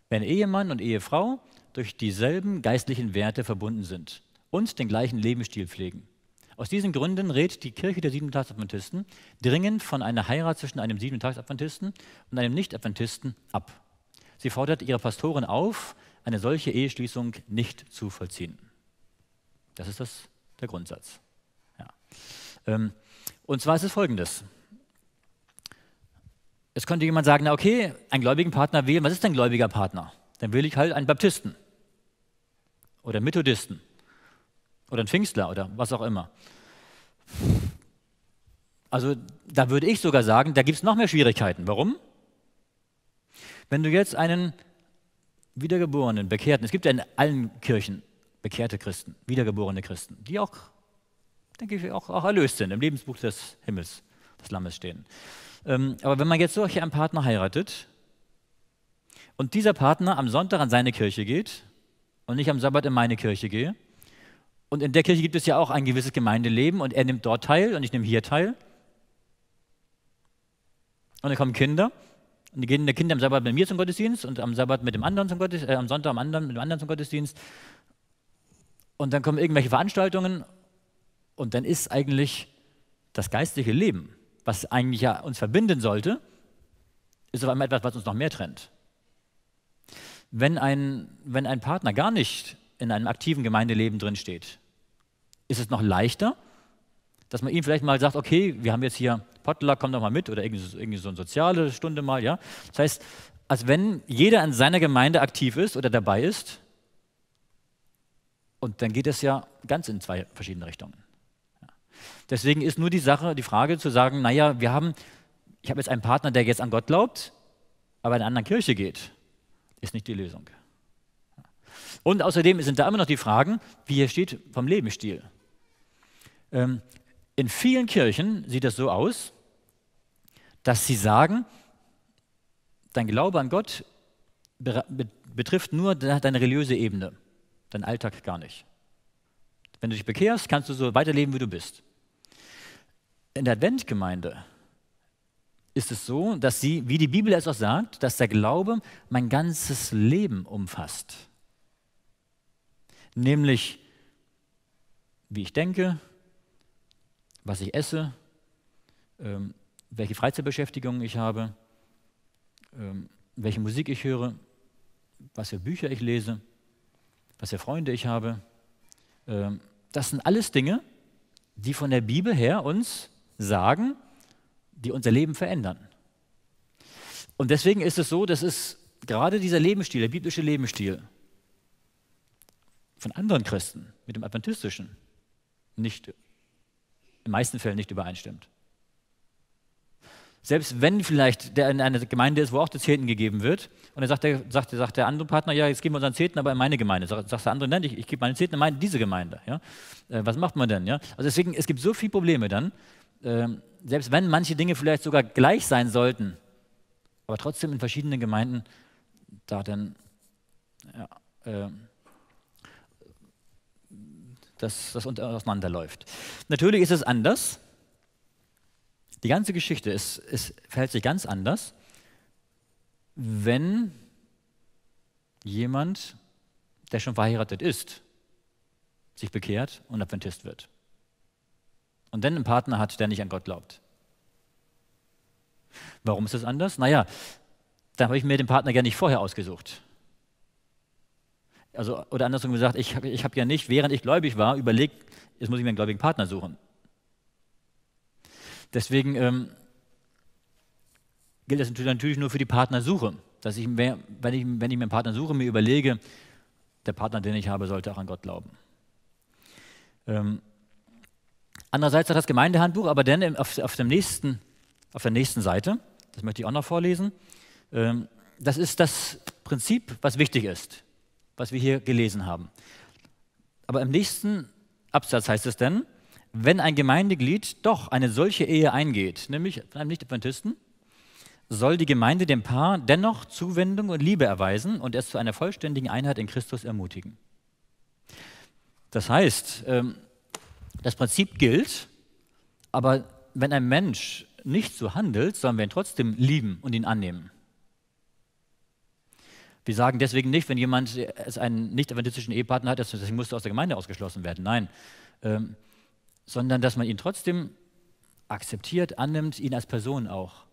wenn Ehemann und Ehefrau durch dieselben geistlichen Werte verbunden sind und den gleichen Lebensstil pflegen. Aus diesen Gründen rät die Kirche der Siebentagsadventisten dringend von einer Heirat zwischen einem Siebentagsadventisten und einem Nichtadventisten ab. Sie fordert ihre Pastoren auf, eine solche Eheschließung nicht zu vollziehen. Das ist das, der Grundsatz. Ja. Ähm, und zwar ist es folgendes. Es könnte jemand sagen, na okay, einen gläubigen Partner wählen, was ist ein gläubiger Partner? Dann wähle ich halt einen Baptisten oder einen Methodisten oder einen Pfingstler oder was auch immer. Also da würde ich sogar sagen, da gibt es noch mehr Schwierigkeiten. Warum? Wenn du jetzt einen Wiedergeborenen, Bekehrten, es gibt ja in allen Kirchen bekehrte Christen, wiedergeborene Christen, die auch denke auch, auch erlöst sind, im Lebensbuch des Himmels, des Lammes stehen. Ähm, aber wenn man jetzt solch einen Partner heiratet und dieser Partner am Sonntag an seine Kirche geht und ich am Sabbat in meine Kirche gehe, und in der Kirche gibt es ja auch ein gewisses Gemeindeleben und er nimmt dort teil und ich nehme hier teil. Und dann kommen Kinder und die gehen der Kinder am Sabbat mit mir zum Gottesdienst und am Sabbat mit dem anderen zum Gottesdienst, äh, am Sonntag am anderen, mit dem anderen zum Gottesdienst. Und dann kommen irgendwelche Veranstaltungen und dann ist eigentlich das geistliche Leben, was eigentlich ja uns verbinden sollte, ist auf einmal etwas, was uns noch mehr trennt. Wenn ein, wenn ein Partner gar nicht in einem aktiven Gemeindeleben drinsteht, ist es noch leichter, dass man ihm vielleicht mal sagt, okay, wir haben jetzt hier Potluck, komm doch mal mit oder irgendwie, irgendwie so eine soziale Stunde mal, ja. Das heißt, als wenn jeder in seiner Gemeinde aktiv ist oder dabei ist, und dann geht es ja ganz in zwei verschiedene Richtungen. Deswegen ist nur die Sache, die Frage zu sagen, naja, wir haben, ich habe jetzt einen Partner, der jetzt an Gott glaubt, aber in eine andere Kirche geht, ist nicht die Lösung. Und außerdem sind da immer noch die Fragen, wie hier steht, vom Lebensstil. Ähm, in vielen Kirchen sieht das so aus, dass sie sagen, dein Glaube an Gott betrifft nur deine religiöse Ebene, deinen Alltag gar nicht. Wenn du dich bekehrst, kannst du so weiterleben, wie du bist in der Adventgemeinde ist es so, dass sie, wie die Bibel es auch sagt, dass der Glaube mein ganzes Leben umfasst. Nämlich, wie ich denke, was ich esse, ähm, welche Freizeitbeschäftigungen ich habe, ähm, welche Musik ich höre, was für Bücher ich lese, was für Freunde ich habe. Ähm, das sind alles Dinge, die von der Bibel her uns sagen, die unser Leben verändern. Und deswegen ist es so, dass es gerade dieser Lebensstil, der biblische Lebensstil, von anderen Christen mit dem adventistischen nicht, in den meisten Fällen nicht übereinstimmt. Selbst wenn vielleicht der in einer Gemeinde ist, wo auch der Zehnten gegeben wird, und dann sagt der, sagt, sagt der andere Partner, ja, jetzt geben wir unseren Zehnten, aber in meine Gemeinde. Sagt, sagt der andere, nein, ich, ich gebe meine Zehnten in meine, diese Gemeinde. Ja? Äh, was macht man denn? Ja? Also deswegen, es gibt so viele Probleme dann ähm, selbst wenn manche Dinge vielleicht sogar gleich sein sollten, aber trotzdem in verschiedenen Gemeinden da dann ja, äh, das, das auseinanderläuft. Natürlich ist es anders. Die ganze Geschichte ist, ist, verhält sich ganz anders, wenn jemand, der schon verheiratet ist, sich bekehrt und Adventist wird und dann einen Partner hat, der nicht an Gott glaubt. Warum ist das anders? Naja, da habe ich mir den Partner gerne nicht vorher ausgesucht. Also, oder andersrum gesagt, ich, ich habe ja nicht, während ich gläubig war, überlegt, jetzt muss ich mir einen gläubigen Partner suchen. Deswegen ähm, gilt das natürlich nur für die Partnersuche. Dass ich, wenn, ich, wenn ich mir einen Partner suche, mir überlege, der Partner, den ich habe, sollte auch an Gott glauben. Ähm, Andererseits hat das Gemeindehandbuch aber dann auf, auf, dem nächsten, auf der nächsten Seite, das möchte ich auch noch vorlesen, ähm, das ist das Prinzip, was wichtig ist, was wir hier gelesen haben. Aber im nächsten Absatz heißt es denn, wenn ein Gemeindeglied doch eine solche Ehe eingeht, nämlich von einem Nicht-Adventisten, soll die Gemeinde dem Paar dennoch Zuwendung und Liebe erweisen und es zu einer vollständigen Einheit in Christus ermutigen. Das heißt, ähm, das Prinzip gilt, aber wenn ein Mensch nicht so handelt, sollen wir ihn trotzdem lieben und ihn annehmen. Wir sagen deswegen nicht, wenn jemand einen nicht-adventistischen Ehepartner hat, deswegen musste aus der Gemeinde ausgeschlossen werden. Nein, ähm, sondern dass man ihn trotzdem akzeptiert, annimmt, ihn als Person auch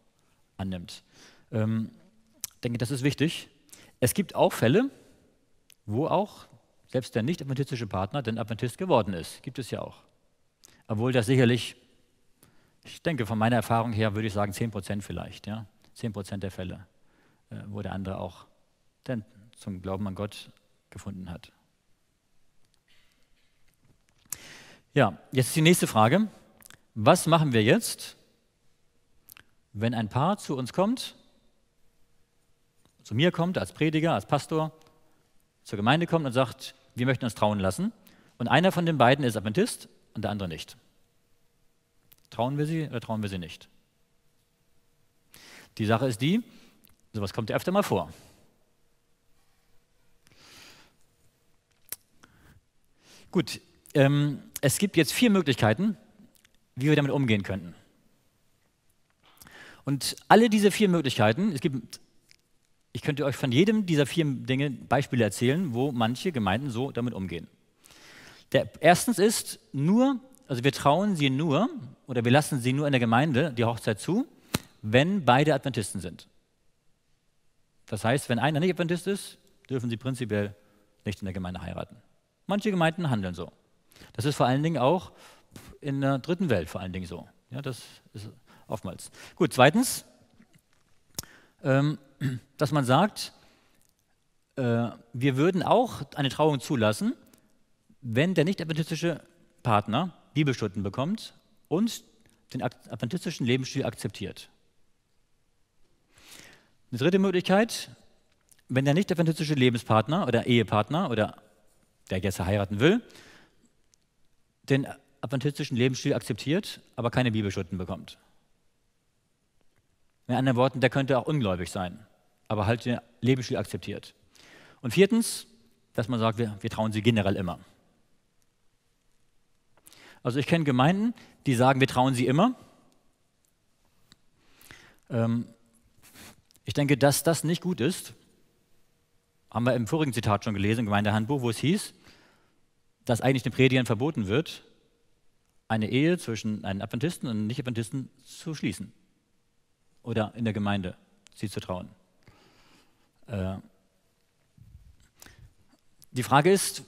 annimmt. Ähm, ich denke, das ist wichtig. Es gibt auch Fälle, wo auch selbst der nicht-adventistische Partner denn Adventist geworden ist. Gibt es ja auch. Obwohl das sicherlich, ich denke von meiner Erfahrung her, würde ich sagen 10 Prozent vielleicht. Ja? 10 Prozent der Fälle, äh, wo der andere auch denn zum Glauben an Gott gefunden hat. Ja, jetzt ist die nächste Frage. Was machen wir jetzt, wenn ein Paar zu uns kommt, zu mir kommt als Prediger, als Pastor, zur Gemeinde kommt und sagt, wir möchten uns trauen lassen. Und einer von den beiden ist Adventist und der andere nicht. Trauen wir sie oder trauen wir sie nicht? Die Sache ist die, sowas kommt ja öfter mal vor. Gut, ähm, es gibt jetzt vier Möglichkeiten, wie wir damit umgehen könnten. Und alle diese vier Möglichkeiten, es gibt, ich könnte euch von jedem dieser vier Dinge Beispiele erzählen, wo manche Gemeinden so damit umgehen. Der, erstens ist nur, also wir trauen sie nur oder wir lassen sie nur in der Gemeinde die Hochzeit zu, wenn beide Adventisten sind. Das heißt, wenn einer nicht Adventist ist, dürfen sie prinzipiell nicht in der Gemeinde heiraten. Manche Gemeinden handeln so. Das ist vor allen Dingen auch in der dritten Welt vor allen Dingen so. Ja, das ist oftmals. Gut, zweitens, ähm, dass man sagt, äh, wir würden auch eine Trauung zulassen, wenn der nicht-adventistische Partner Bibelstunden bekommt und den adventistischen Lebensstil akzeptiert. Eine dritte Möglichkeit, wenn der nicht-adventistische Lebenspartner oder Ehepartner oder der jetzt heiraten will, den adventistischen Lebensstil akzeptiert, aber keine Bibelstunden bekommt. In anderen Worten, der könnte auch ungläubig sein, aber halt den Lebensstil akzeptiert. Und viertens, dass man sagt, wir, wir trauen sie generell immer. Also ich kenne Gemeinden, die sagen, wir trauen sie immer. Ähm, ich denke, dass das nicht gut ist, haben wir im vorigen Zitat schon gelesen, im Gemeindehandbuch, wo es hieß, dass eigentlich den Predigern verboten wird, eine Ehe zwischen einem Adventisten und einem Nicht-Adventisten zu schließen oder in der Gemeinde sie zu trauen. Äh, die Frage ist,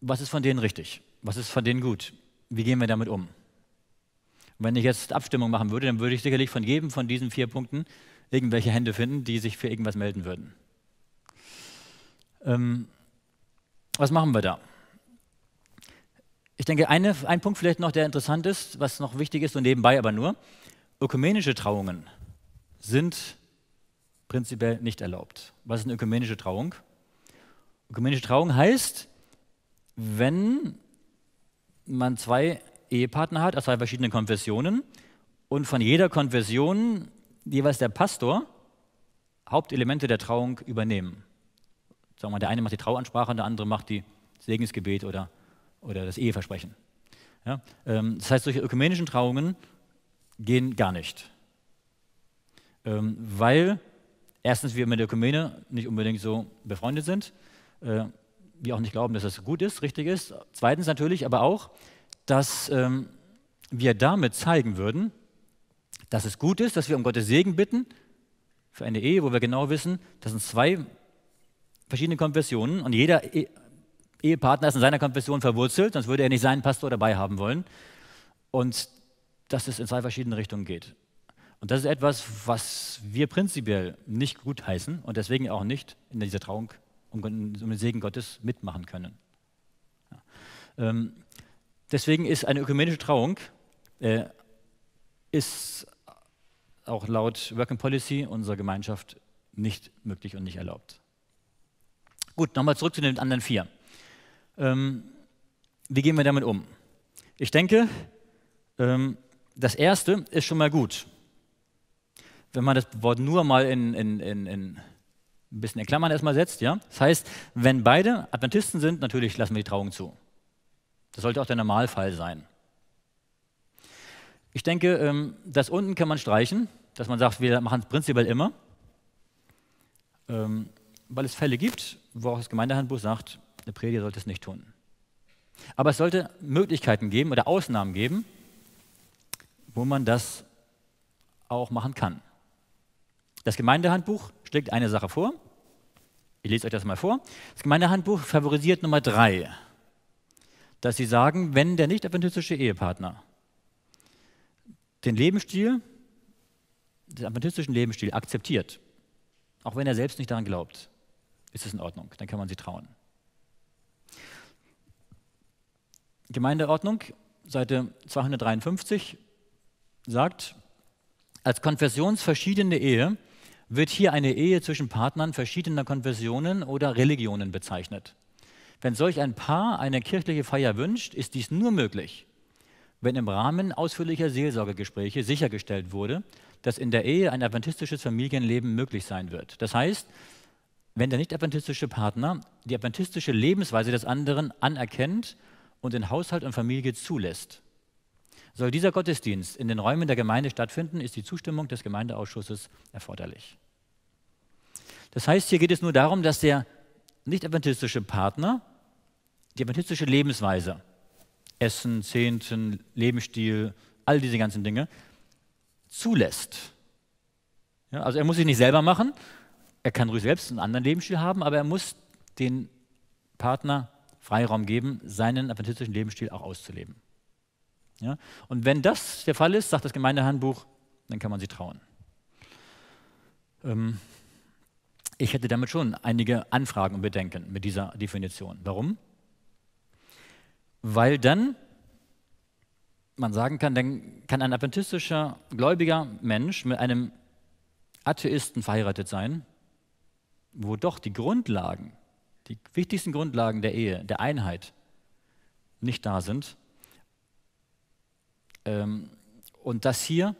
was ist von denen richtig? Was ist von denen gut? Wie gehen wir damit um? Und wenn ich jetzt Abstimmung machen würde, dann würde ich sicherlich von jedem von diesen vier Punkten irgendwelche Hände finden, die sich für irgendwas melden würden. Ähm, was machen wir da? Ich denke, eine, ein Punkt vielleicht noch, der interessant ist, was noch wichtig ist und nebenbei aber nur, ökumenische Trauungen sind prinzipiell nicht erlaubt. Was ist eine ökumenische Trauung? Ökumenische Trauung heißt, wenn man zwei Ehepartner hat, aus zwei verschiedenen Konfessionen, und von jeder Konfession jeweils der Pastor Hauptelemente der Trauung übernehmen. Sagen wir mal, der eine macht die Trauansprache und der andere macht die Segensgebet oder, oder das Eheversprechen. Ja? Ähm, das heißt, solche ökumenischen Trauungen gehen gar nicht. Ähm, weil erstens wir mit der Ökumene nicht unbedingt so befreundet sind äh, wir auch nicht glauben, dass das gut ist, richtig ist. Zweitens natürlich aber auch, dass ähm, wir damit zeigen würden, dass es gut ist, dass wir um Gottes Segen bitten für eine Ehe, wo wir genau wissen, das sind zwei verschiedene Konfessionen und jeder e Ehepartner ist in seiner Konfession verwurzelt, sonst würde er nicht seinen Pastor dabei haben wollen. Und dass es in zwei verschiedene Richtungen geht. Und das ist etwas, was wir prinzipiell nicht gut heißen und deswegen auch nicht in dieser Trauung um, um den Segen Gottes mitmachen können. Ja. Ähm, deswegen ist eine ökumenische Trauung äh, ist auch laut Work and Policy unserer Gemeinschaft nicht möglich und nicht erlaubt. Gut, nochmal zurück zu den anderen vier. Ähm, wie gehen wir damit um? Ich denke, ähm, das erste ist schon mal gut. Wenn man das Wort nur mal in, in, in, in ein bisschen in Klammern erstmal setzt. Ja? Das heißt, wenn beide Adventisten sind, natürlich lassen wir die Trauung zu. Das sollte auch der Normalfall sein. Ich denke, ähm, das unten kann man streichen, dass man sagt, wir machen es prinzipiell immer, ähm, weil es Fälle gibt, wo auch das Gemeindehandbuch sagt, eine Prediger sollte es nicht tun. Aber es sollte Möglichkeiten geben oder Ausnahmen geben, wo man das auch machen kann. Das Gemeindehandbuch schlägt eine Sache vor. Ich lese euch das mal vor. Das Gemeindehandbuch favorisiert Nummer drei, dass sie sagen, wenn der nicht adventistische Ehepartner den Lebensstil, den adventistischen Lebensstil akzeptiert, auch wenn er selbst nicht daran glaubt, ist es in Ordnung, dann kann man sie trauen. Gemeindeordnung, Seite 253, sagt, als konfessionsverschiedene Ehe wird hier eine Ehe zwischen Partnern verschiedener Konfessionen oder Religionen bezeichnet. Wenn solch ein Paar eine kirchliche Feier wünscht, ist dies nur möglich, wenn im Rahmen ausführlicher Seelsorgegespräche sichergestellt wurde, dass in der Ehe ein adventistisches Familienleben möglich sein wird. Das heißt, wenn der nicht-adventistische Partner die adventistische Lebensweise des anderen anerkennt und in Haushalt und Familie zulässt. Soll dieser Gottesdienst in den Räumen der Gemeinde stattfinden, ist die Zustimmung des Gemeindeausschusses erforderlich. Das heißt, hier geht es nur darum, dass der nicht adventistische Partner die adventistische Lebensweise, Essen, Zehnten, Lebensstil, all diese ganzen Dinge, zulässt. Ja, also er muss sich nicht selber machen, er kann ruhig selbst einen anderen Lebensstil haben, aber er muss den Partner Freiraum geben, seinen adventistischen Lebensstil auch auszuleben. Ja? Und wenn das der Fall ist, sagt das Gemeindehandbuch, dann kann man sie trauen. Ähm, ich hätte damit schon einige Anfragen und Bedenken mit dieser Definition. Warum? Weil dann man sagen kann, dann kann ein adventistischer, gläubiger Mensch mit einem Atheisten verheiratet sein, wo doch die Grundlagen, die wichtigsten Grundlagen der Ehe, der Einheit nicht da sind ähm, und das hier,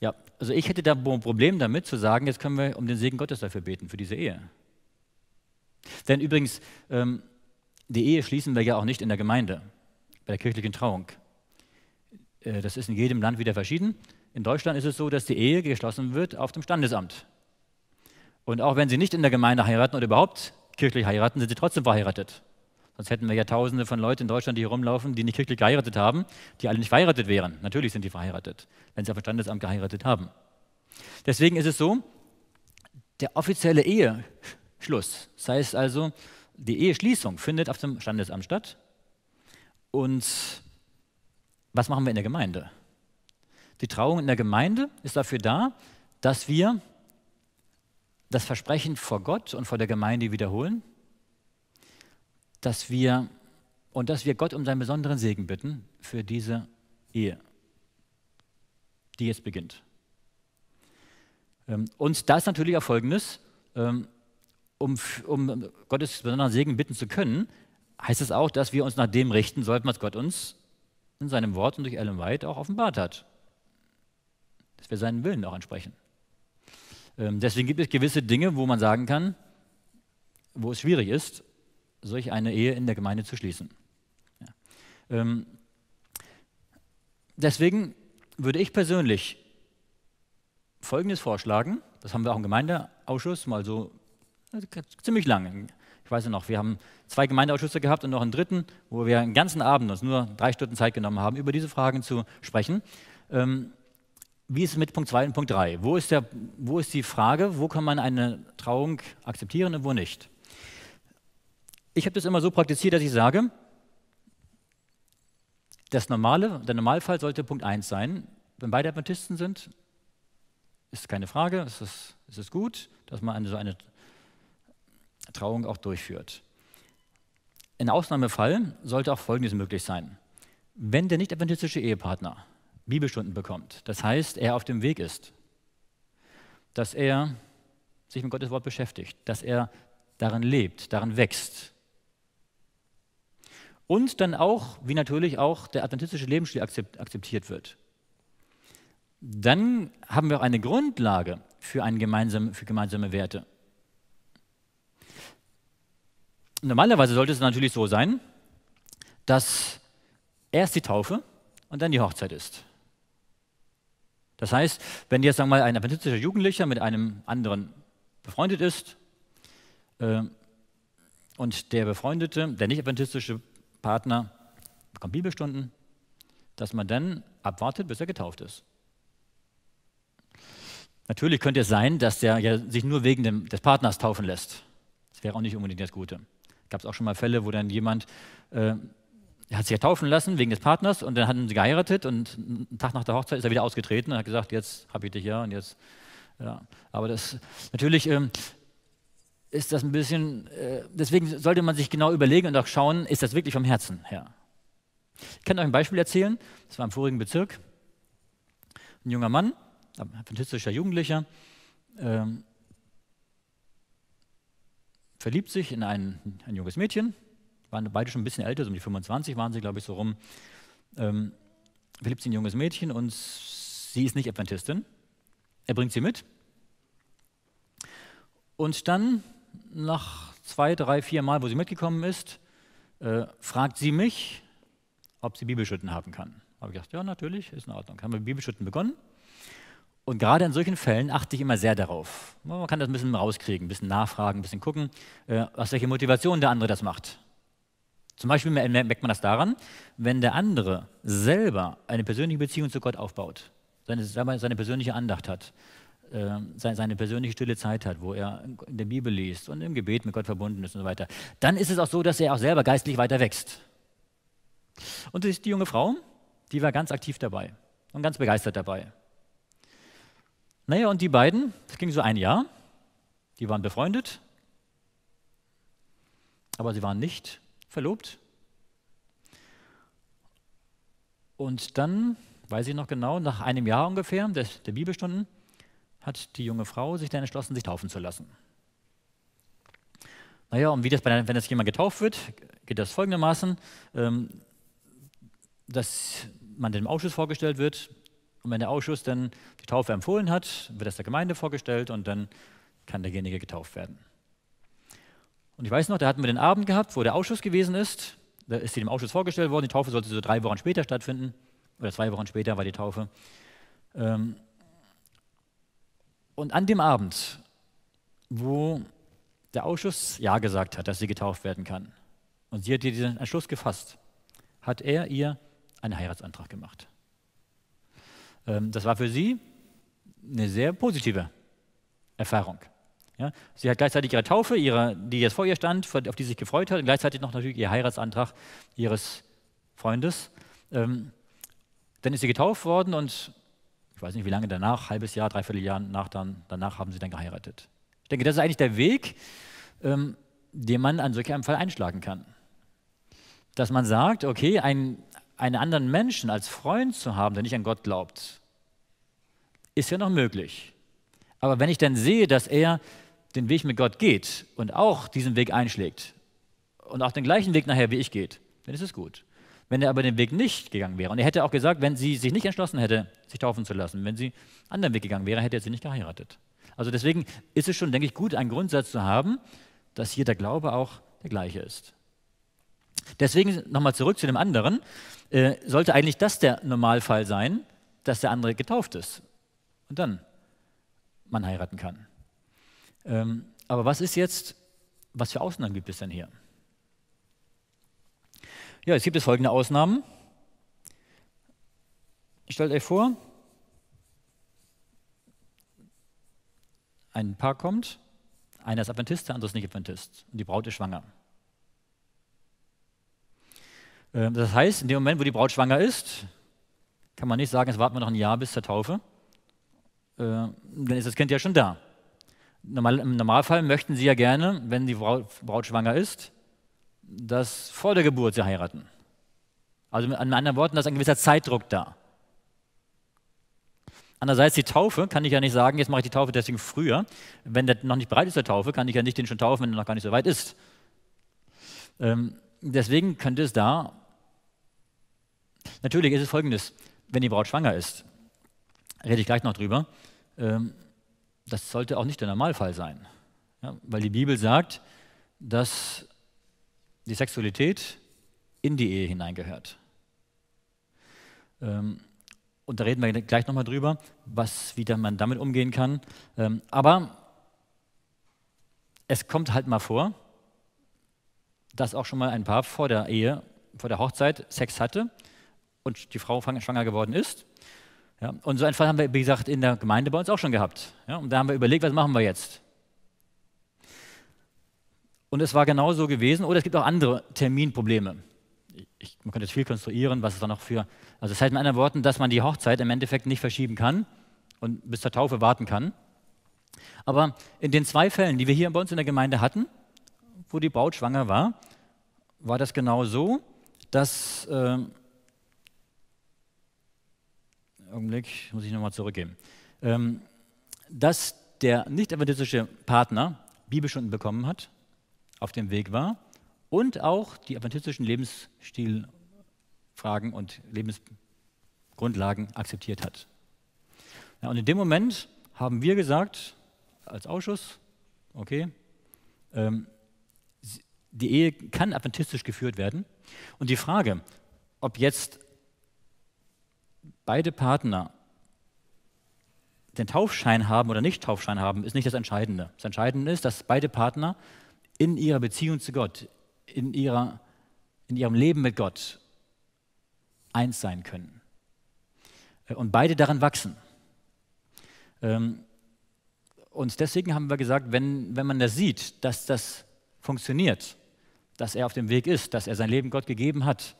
ja, also ich hätte da ein Problem damit zu sagen, jetzt können wir um den Segen Gottes dafür beten, für diese Ehe. Denn übrigens, ähm, die Ehe schließen wir ja auch nicht in der Gemeinde, bei der kirchlichen Trauung. Äh, das ist in jedem Land wieder verschieden. In Deutschland ist es so, dass die Ehe geschlossen wird auf dem Standesamt. Und auch wenn sie nicht in der Gemeinde heiraten oder überhaupt kirchlich heiraten, sind sie trotzdem verheiratet. Sonst hätten wir ja tausende von Leuten in Deutschland, die hier rumlaufen, die nicht kirchlich geheiratet haben, die alle nicht verheiratet wären. Natürlich sind die verheiratet, wenn sie auf Standesamt geheiratet haben. Deswegen ist es so, der offizielle Eheschluss, das heißt also, die Eheschließung findet auf dem Standesamt statt. Und was machen wir in der Gemeinde? Die Trauung in der Gemeinde ist dafür da, dass wir das Versprechen vor Gott und vor der Gemeinde wiederholen, dass wir und dass wir Gott um seinen besonderen Segen bitten für diese Ehe, die jetzt beginnt. Ähm, und da ist natürlich auch Folgendes, ähm, um, um Gottes besonderen Segen bitten zu können, heißt es auch, dass wir uns nach dem richten sollten, was Gott uns in seinem Wort und durch Ellen White auch offenbart hat. Dass wir seinen Willen auch entsprechen. Ähm, deswegen gibt es gewisse Dinge, wo man sagen kann, wo es schwierig ist, solch eine Ehe in der Gemeinde zu schließen. Ja. Ähm, deswegen würde ich persönlich Folgendes vorschlagen. Das haben wir auch im Gemeindeausschuss mal so also ziemlich lang. Ich weiß noch, wir haben zwei Gemeindeausschüsse gehabt und noch einen dritten, wo wir den ganzen Abend uns nur drei Stunden Zeit genommen haben, über diese Fragen zu sprechen. Ähm, wie ist es mit Punkt 2 und Punkt 3? Wo wo ist die Frage, wo kann man eine Trauung akzeptieren und wo nicht? Ich habe das immer so praktiziert, dass ich sage, das normale, der Normalfall sollte Punkt 1 sein. Wenn beide Adventisten sind, ist keine Frage, es ist, es gut, dass man eine, so eine Trauung auch durchführt. In Ausnahmefall sollte auch Folgendes möglich sein. Wenn der nicht-adventistische Ehepartner Bibelstunden bekommt, das heißt, er auf dem Weg ist, dass er sich mit Gottes Wort beschäftigt, dass er darin lebt, darin wächst, und dann auch, wie natürlich auch der adventistische Lebensstil akzeptiert wird. Dann haben wir auch eine Grundlage für, einen gemeinsamen, für gemeinsame Werte. Normalerweise sollte es natürlich so sein, dass erst die Taufe und dann die Hochzeit ist. Das heißt, wenn jetzt sagen wir mal, ein adventistischer Jugendlicher mit einem anderen befreundet ist äh, und der befreundete, der nicht adventistische Partner bekommt Bibelstunden, dass man dann abwartet, bis er getauft ist. Natürlich könnte es sein, dass der ja sich nur wegen dem, des Partners taufen lässt. Das wäre auch nicht unbedingt das Gute. Gab es auch schon mal Fälle, wo dann jemand äh, hat sich ja taufen lassen wegen des Partners und dann hatten sie geheiratet und einen Tag nach der Hochzeit ist er wieder ausgetreten und hat gesagt, jetzt habe ich dich ja und jetzt. Ja. Aber das natürlich ähm, ist das ein bisschen, äh, deswegen sollte man sich genau überlegen und auch schauen, ist das wirklich vom Herzen her. Ich kann euch ein Beispiel erzählen, das war im vorigen Bezirk. Ein junger Mann, ein adventistischer Jugendlicher, ähm, verliebt sich in ein, ein junges Mädchen, waren beide schon ein bisschen älter, so um die 25 waren sie, glaube ich, so rum. Ähm, verliebt sich in ein junges Mädchen und sie ist nicht Adventistin. Er bringt sie mit. Und dann nach zwei, drei, vier Mal, wo sie mitgekommen ist, äh, fragt sie mich, ob sie Bibelschütten haben kann. Habe ich gesagt, ja, natürlich, ist in Ordnung. Haben wir Bibelschütten begonnen. Und gerade in solchen Fällen achte ich immer sehr darauf. Man kann das ein bisschen rauskriegen, ein bisschen nachfragen, ein bisschen gucken, äh, aus welcher Motivation der andere das macht. Zum Beispiel merkt man das daran, wenn der andere selber eine persönliche Beziehung zu Gott aufbaut, seine, seine persönliche Andacht hat, ähm, seine persönliche stille Zeit hat, wo er in der Bibel liest und im Gebet mit Gott verbunden ist und so weiter, dann ist es auch so, dass er auch selber geistlich weiter wächst. Und die junge Frau, die war ganz aktiv dabei und ganz begeistert dabei. Naja, und die beiden, das ging so ein Jahr, die waren befreundet, aber sie waren nicht verlobt. Und dann, weiß ich noch genau, nach einem Jahr ungefähr der, der Bibelstunden, hat die junge Frau sich dann entschlossen, sich taufen zu lassen. Naja, und wie das, bei, wenn das jemand getauft wird, geht das folgendermaßen, ähm, dass man dem Ausschuss vorgestellt wird und wenn der Ausschuss dann die Taufe empfohlen hat, wird das der Gemeinde vorgestellt und dann kann derjenige getauft werden. Und ich weiß noch, da hatten wir den Abend gehabt, wo der Ausschuss gewesen ist. Da ist sie dem Ausschuss vorgestellt worden. Die Taufe sollte so drei Wochen später stattfinden. Oder zwei Wochen später war die Taufe. Ähm, und an dem Abend, wo der Ausschuss Ja gesagt hat, dass sie getauft werden kann, und sie hat diesen Entschluss gefasst, hat er ihr einen Heiratsantrag gemacht. Ähm, das war für sie eine sehr positive Erfahrung. Ja, sie hat gleichzeitig ihre Taufe, ihre, die jetzt vor ihr stand, auf die sie sich gefreut hat, und gleichzeitig noch natürlich ihr Heiratsantrag ihres Freundes. Ähm, dann ist sie getauft worden und ich weiß nicht, wie lange danach, halbes Jahr, dreiviertel Jahr nach dann, danach haben sie dann geheiratet. Ich denke, das ist eigentlich der Weg, ähm, den man an solch einem Fall einschlagen kann. Dass man sagt, okay, ein, einen anderen Menschen als Freund zu haben, der nicht an Gott glaubt, ist ja noch möglich. Aber wenn ich dann sehe, dass er den Weg mit Gott geht und auch diesen Weg einschlägt und auch den gleichen Weg nachher wie ich geht, dann ist es gut. Wenn er aber den Weg nicht gegangen wäre, und er hätte auch gesagt, wenn sie sich nicht entschlossen hätte, sich taufen zu lassen, wenn sie einen anderen Weg gegangen wäre, hätte er sie nicht geheiratet. Also deswegen ist es schon, denke ich, gut, einen Grundsatz zu haben, dass hier der Glaube auch der gleiche ist. Deswegen nochmal zurück zu dem anderen. Äh, sollte eigentlich das der Normalfall sein, dass der andere getauft ist und dann man heiraten kann. Ähm, aber was ist jetzt, was für Ausnahmen gibt es denn hier? Ja, jetzt gibt es folgende Ausnahmen. Stellt euch vor, ein Paar kommt, einer ist Adventist, der andere ist nicht Adventist und die Braut ist schwanger. Ähm, das heißt, in dem Moment, wo die Braut schwanger ist, kann man nicht sagen, jetzt warten wir noch ein Jahr bis zur Taufe. Ähm, Dann ist das Kind ja schon da. Im Normalfall möchten sie ja gerne, wenn die Braut schwanger ist, dass vor der Geburt sie heiraten. Also mit anderen Worten, da ist ein gewisser Zeitdruck da. Andererseits die Taufe kann ich ja nicht sagen, jetzt mache ich die Taufe deswegen früher. Wenn der noch nicht bereit ist der Taufe, kann ich ja nicht den schon taufen, wenn er noch gar nicht so weit ist. Ähm, deswegen könnte es da, natürlich ist es folgendes, wenn die Braut schwanger ist, rede ich gleich noch drüber, ähm, das sollte auch nicht der Normalfall sein. Ja, weil die Bibel sagt, dass die Sexualität in die Ehe hineingehört. Ähm, und da reden wir gleich nochmal drüber, was, wie man damit umgehen kann. Ähm, aber es kommt halt mal vor, dass auch schon mal ein Paar vor der Ehe, vor der Hochzeit Sex hatte und die Frau schwanger geworden ist. Ja, und so einen Fall haben wir, wie gesagt, in der Gemeinde bei uns auch schon gehabt. Ja, und da haben wir überlegt, was machen wir jetzt? und es war genau so gewesen. Oder es gibt auch andere Terminprobleme. Ich, man könnte jetzt viel konstruieren, was es da noch für. Also, es das heißt halt in anderen Worten, dass man die Hochzeit im Endeffekt nicht verschieben kann und bis zur Taufe warten kann. Aber in den zwei Fällen, die wir hier bei uns in der Gemeinde hatten, wo die Braut schwanger war, war das genau so, dass. Äh, Augenblick, muss ich nochmal zurückgehen. Ähm, dass der nicht evangelistische Partner Bibelstunden bekommen hat auf dem Weg war und auch die adventistischen Lebensstilfragen und Lebensgrundlagen akzeptiert hat. Ja, und in dem Moment haben wir gesagt, als Ausschuss, okay, ähm, die Ehe kann adventistisch geführt werden. Und die Frage, ob jetzt beide Partner den Taufschein haben oder nicht Taufschein haben, ist nicht das Entscheidende. Das Entscheidende ist, dass beide Partner in ihrer Beziehung zu Gott, in, ihrer, in ihrem Leben mit Gott eins sein können. Äh, und beide daran wachsen. Ähm, und deswegen haben wir gesagt, wenn, wenn man das sieht, dass das funktioniert, dass er auf dem Weg ist, dass er sein Leben Gott gegeben hat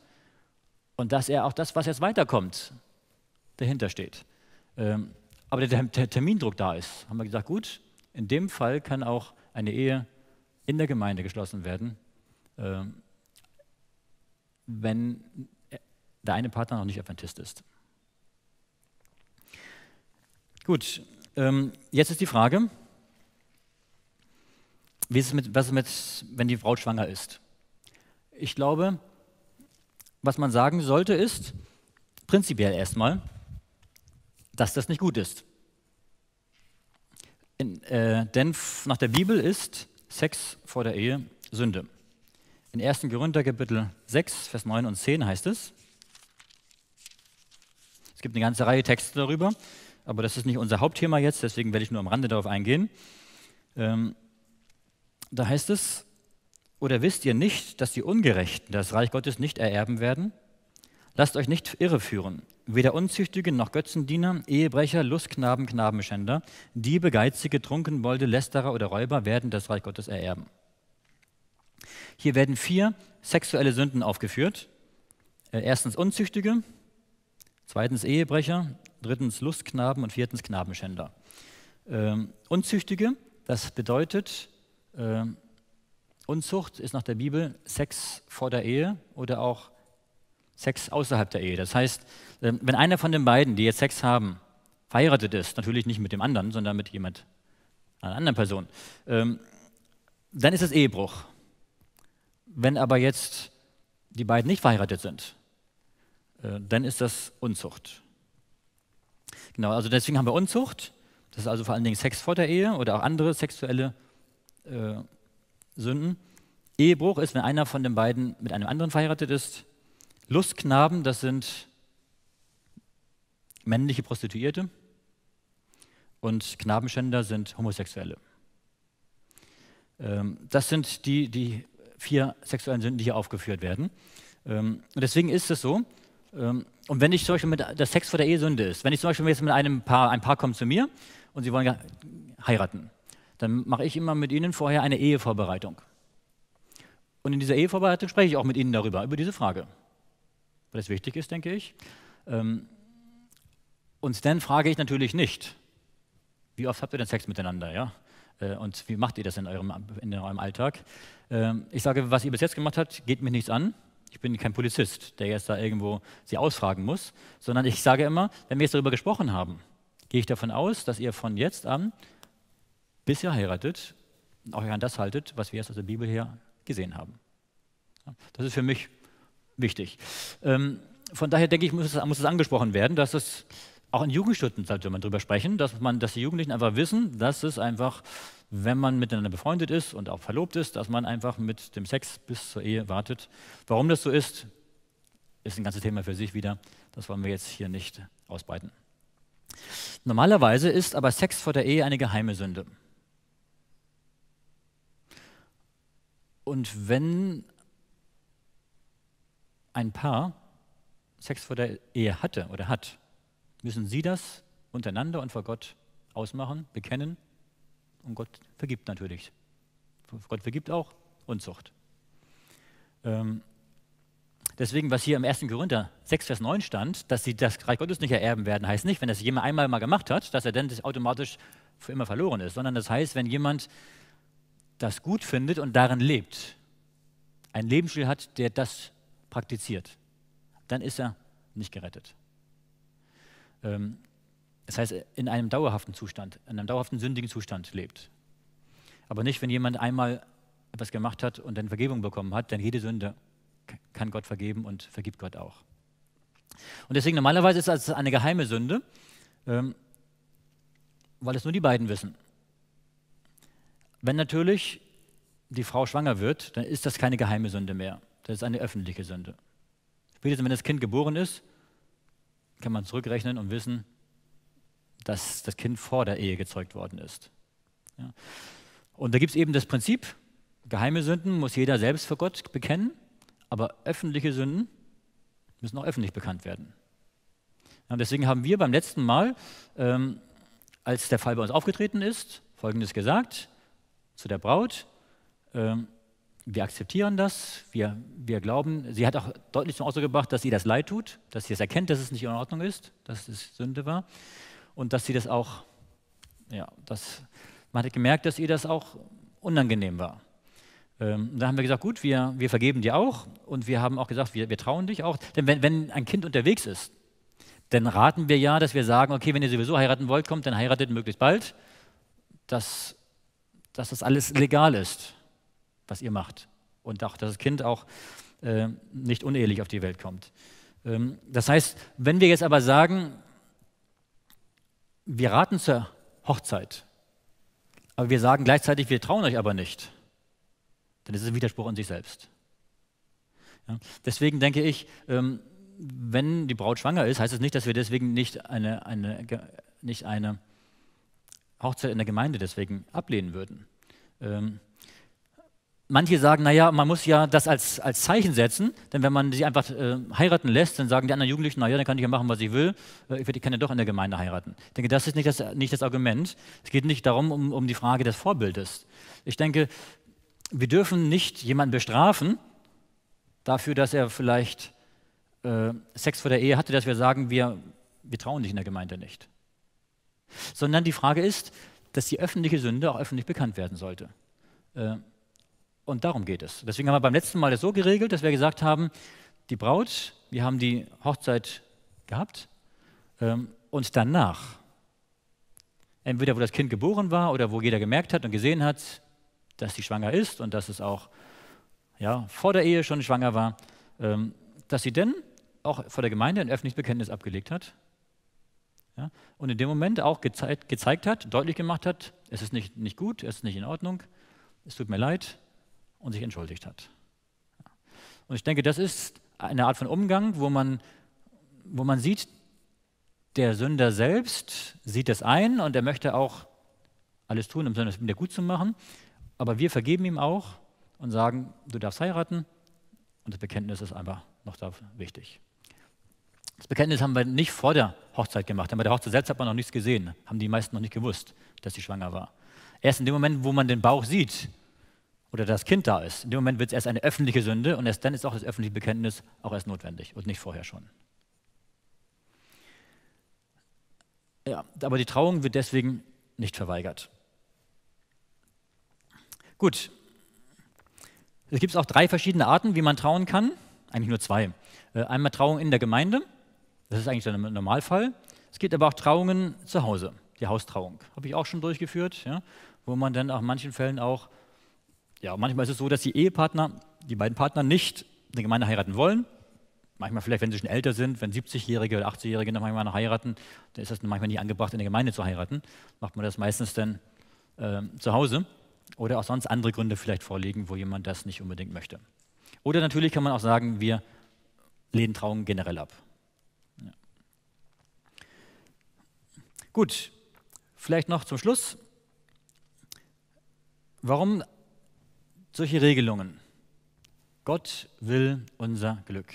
und dass er auch das, was jetzt weiterkommt, dahinter steht. Ähm, aber der Termindruck da ist, haben wir gesagt, gut, in dem Fall kann auch eine Ehe in der Gemeinde geschlossen werden, ähm, wenn der eine Partner noch nicht Adventist ist. Gut, ähm, jetzt ist die Frage, ist mit, was ist mit, wenn die Frau schwanger ist? Ich glaube, was man sagen sollte, ist prinzipiell erstmal, dass das nicht gut ist. In, äh, denn nach der Bibel ist Sex vor der Ehe Sünde. In 1. Korinther Kapitel 6, Vers 9 und 10 heißt es, es gibt eine ganze Reihe Texte darüber, aber das ist nicht unser Hauptthema jetzt, deswegen werde ich nur am Rande darauf eingehen. Ähm, da heißt es, oder wisst ihr nicht, dass die Ungerechten das Reich Gottes nicht ererben werden? Lasst euch nicht irreführen. Weder Unzüchtige noch Götzendiener, Ehebrecher, Lustknaben, Knabenschänder, Diebe, Geizige, Trunkenbolde, Lästerer oder Räuber werden das Reich Gottes ererben. Hier werden vier sexuelle Sünden aufgeführt. Äh, erstens Unzüchtige, zweitens Ehebrecher, drittens Lustknaben und viertens Knabenschänder. Ähm, Unzüchtige, das bedeutet, äh, Unzucht ist nach der Bibel Sex vor der Ehe oder auch Sex außerhalb der Ehe. Das heißt, ähm, wenn einer von den beiden, die jetzt Sex haben, verheiratet ist, natürlich nicht mit dem anderen, sondern mit jemand, einer anderen Person, ähm, dann ist es Ehebruch. Wenn aber jetzt die beiden nicht verheiratet sind, äh, dann ist das Unzucht. Genau, also deswegen haben wir Unzucht. Das ist also vor allen Dingen Sex vor der Ehe oder auch andere sexuelle äh, Sünden. Ehebruch ist, wenn einer von den beiden mit einem anderen verheiratet ist. Lustknaben, das sind männliche Prostituierte und Knabenschänder sind Homosexuelle. Ähm, das sind die, die vier sexuellen Sünden, die hier aufgeführt werden. Ähm, und deswegen ist es so, ähm, und wenn ich zum Beispiel mit der Sex vor der Ehe Sünde ist, wenn ich zum Beispiel jetzt mit einem Paar, ein Paar kommt zu mir und sie wollen heiraten, dann mache ich immer mit ihnen vorher eine Ehevorbereitung. Und in dieser Ehevorbereitung spreche ich auch mit ihnen darüber, über diese Frage weil es wichtig ist, denke ich. Ähm, und dann frage ich natürlich nicht, wie oft habt ihr denn Sex miteinander, ja? Äh, und wie macht ihr das in eurem, in eurem Alltag? Ähm, ich sage, was ihr bis jetzt gemacht habt, geht mich nichts an. Ich bin kein Polizist, der jetzt da irgendwo sie ausfragen muss, sondern ich sage immer, wenn wir jetzt darüber gesprochen haben, gehe ich davon aus, dass ihr von jetzt an, bis ihr heiratet, auch an das haltet, was wir jetzt aus der Bibel her gesehen haben. Das ist für mich wichtig. Ähm, von daher denke ich, muss es, muss es angesprochen werden, dass es auch in Jugendstunden sollte man darüber sprechen, dass, man, dass die Jugendlichen einfach wissen, dass es einfach, wenn man miteinander befreundet ist und auch verlobt ist, dass man einfach mit dem Sex bis zur Ehe wartet. Warum das so ist, ist ein ganzes Thema für sich wieder. Das wollen wir jetzt hier nicht ausbreiten. Normalerweise ist aber Sex vor der Ehe eine geheime Sünde. Und wenn ein Paar Sex vor der Ehe hatte oder hat, müssen sie das untereinander und vor Gott ausmachen, bekennen. Und Gott vergibt natürlich. Gott vergibt auch Unzucht. Ähm, deswegen, was hier im 1. Korinther 6, Vers 9 stand, dass sie das Reich Gottes nicht ererben werden, heißt nicht, wenn das jemand einmal mal gemacht hat, dass er dann automatisch für immer verloren ist, sondern das heißt, wenn jemand das gut findet und darin lebt, einen Lebensstil hat, der das praktiziert, dann ist er nicht gerettet. Ähm, das heißt, in einem dauerhaften Zustand, in einem dauerhaften sündigen Zustand lebt. Aber nicht, wenn jemand einmal etwas gemacht hat und dann Vergebung bekommen hat, denn jede Sünde kann Gott vergeben und vergibt Gott auch. Und deswegen normalerweise ist das eine geheime Sünde, ähm, weil es nur die beiden wissen. Wenn natürlich die Frau schwanger wird, dann ist das keine geheime Sünde mehr. Das ist eine öffentliche Sünde. Spätestens wenn das Kind geboren ist, kann man zurückrechnen und wissen, dass das Kind vor der Ehe gezeugt worden ist. Ja. Und da gibt es eben das Prinzip, geheime Sünden muss jeder selbst für Gott bekennen, aber öffentliche Sünden müssen auch öffentlich bekannt werden. Ja, und deswegen haben wir beim letzten Mal, ähm, als der Fall bei uns aufgetreten ist, Folgendes gesagt zu der Braut. Ähm, wir akzeptieren das, wir, wir glauben, sie hat auch deutlich zum Ausdruck gebracht, dass sie das leid tut, dass sie es das erkennt, dass es nicht in Ordnung ist, dass es Sünde war und dass sie das auch, ja, das, man hat gemerkt, dass ihr das auch unangenehm war. Ähm, da haben wir gesagt, gut, wir, wir vergeben dir auch und wir haben auch gesagt, wir, wir trauen dich auch. Denn wenn, wenn ein Kind unterwegs ist, dann raten wir ja, dass wir sagen, okay, wenn ihr sowieso heiraten wollt, kommt, dann heiratet möglichst bald, dass, dass das alles legal ist was ihr macht. Und auch, dass das Kind auch äh, nicht unehelich auf die Welt kommt. Ähm, das heißt, wenn wir jetzt aber sagen, wir raten zur Hochzeit, aber wir sagen gleichzeitig, wir trauen euch aber nicht, dann ist es ein Widerspruch an sich selbst. Ja? Deswegen denke ich, ähm, wenn die Braut schwanger ist, heißt es das nicht, dass wir deswegen nicht eine, eine, nicht eine Hochzeit in der Gemeinde deswegen ablehnen würden. Ähm, manche sagen, naja, man muss ja das als, als Zeichen setzen, denn wenn man sie einfach äh, heiraten lässt, dann sagen die anderen Jugendlichen, naja, dann kann ich ja machen, was ich will, äh, ich kann ja doch in der Gemeinde heiraten. Ich denke, das ist nicht das, nicht das Argument. Es geht nicht darum, um, um die Frage des Vorbildes. Ich denke, wir dürfen nicht jemanden bestrafen dafür, dass er vielleicht äh, Sex vor der Ehe hatte, dass wir sagen, wir, wir trauen dich in der Gemeinde nicht. Sondern die Frage ist, dass die öffentliche Sünde auch öffentlich bekannt werden sollte. Äh, und darum geht es. Deswegen haben wir beim letzten Mal das so geregelt, dass wir gesagt haben, die Braut, wir haben die Hochzeit gehabt ähm, und danach, entweder wo das Kind geboren war oder wo jeder gemerkt hat und gesehen hat, dass sie schwanger ist und dass es auch ja, vor der Ehe schon schwanger war, ähm, dass sie denn auch vor der Gemeinde ein öffentliches Bekenntnis abgelegt hat ja, und in dem Moment auch gezeigt, gezeigt hat, deutlich gemacht hat, es ist nicht, nicht gut, es ist nicht in Ordnung, es tut mir leid, und sich entschuldigt hat. Und ich denke, das ist eine Art von Umgang, wo man, wo man sieht, der Sünder selbst sieht es ein und er möchte auch alles tun, um es wieder gut zu machen. Aber wir vergeben ihm auch und sagen, du darfst heiraten und das Bekenntnis ist einfach noch da wichtig. Das Bekenntnis haben wir nicht vor der Hochzeit gemacht, denn bei der Hochzeit selbst hat man noch nichts gesehen, haben die meisten noch nicht gewusst, dass sie schwanger war. Erst in dem Moment, wo man den Bauch sieht, oder das Kind da ist. In dem Moment wird es erst eine öffentliche Sünde und erst dann ist auch das öffentliche Bekenntnis auch erst notwendig und nicht vorher schon. Ja, aber die Trauung wird deswegen nicht verweigert. Gut. Es gibt auch drei verschiedene Arten, wie man trauen kann. Eigentlich nur zwei. Äh, einmal Trauung in der Gemeinde. Das ist eigentlich der Normalfall. Es gibt aber auch Trauungen zu Hause. Die Haustrauung habe ich auch schon durchgeführt, ja, wo man dann auch in manchen Fällen auch ja, manchmal ist es so, dass die Ehepartner, die beiden Partner nicht eine Gemeinde heiraten wollen. Manchmal vielleicht, wenn sie schon älter sind, wenn 70-Jährige oder 80-Jährige noch manchmal heiraten, dann ist das manchmal nicht angebracht, in der Gemeinde zu heiraten. Macht man das meistens dann äh, zu Hause oder auch sonst andere Gründe vielleicht vorlegen, wo jemand das nicht unbedingt möchte. Oder natürlich kann man auch sagen, wir lehnen Trauungen generell ab. Ja. Gut, vielleicht noch zum Schluss. Warum solche Regelungen. Gott will unser Glück.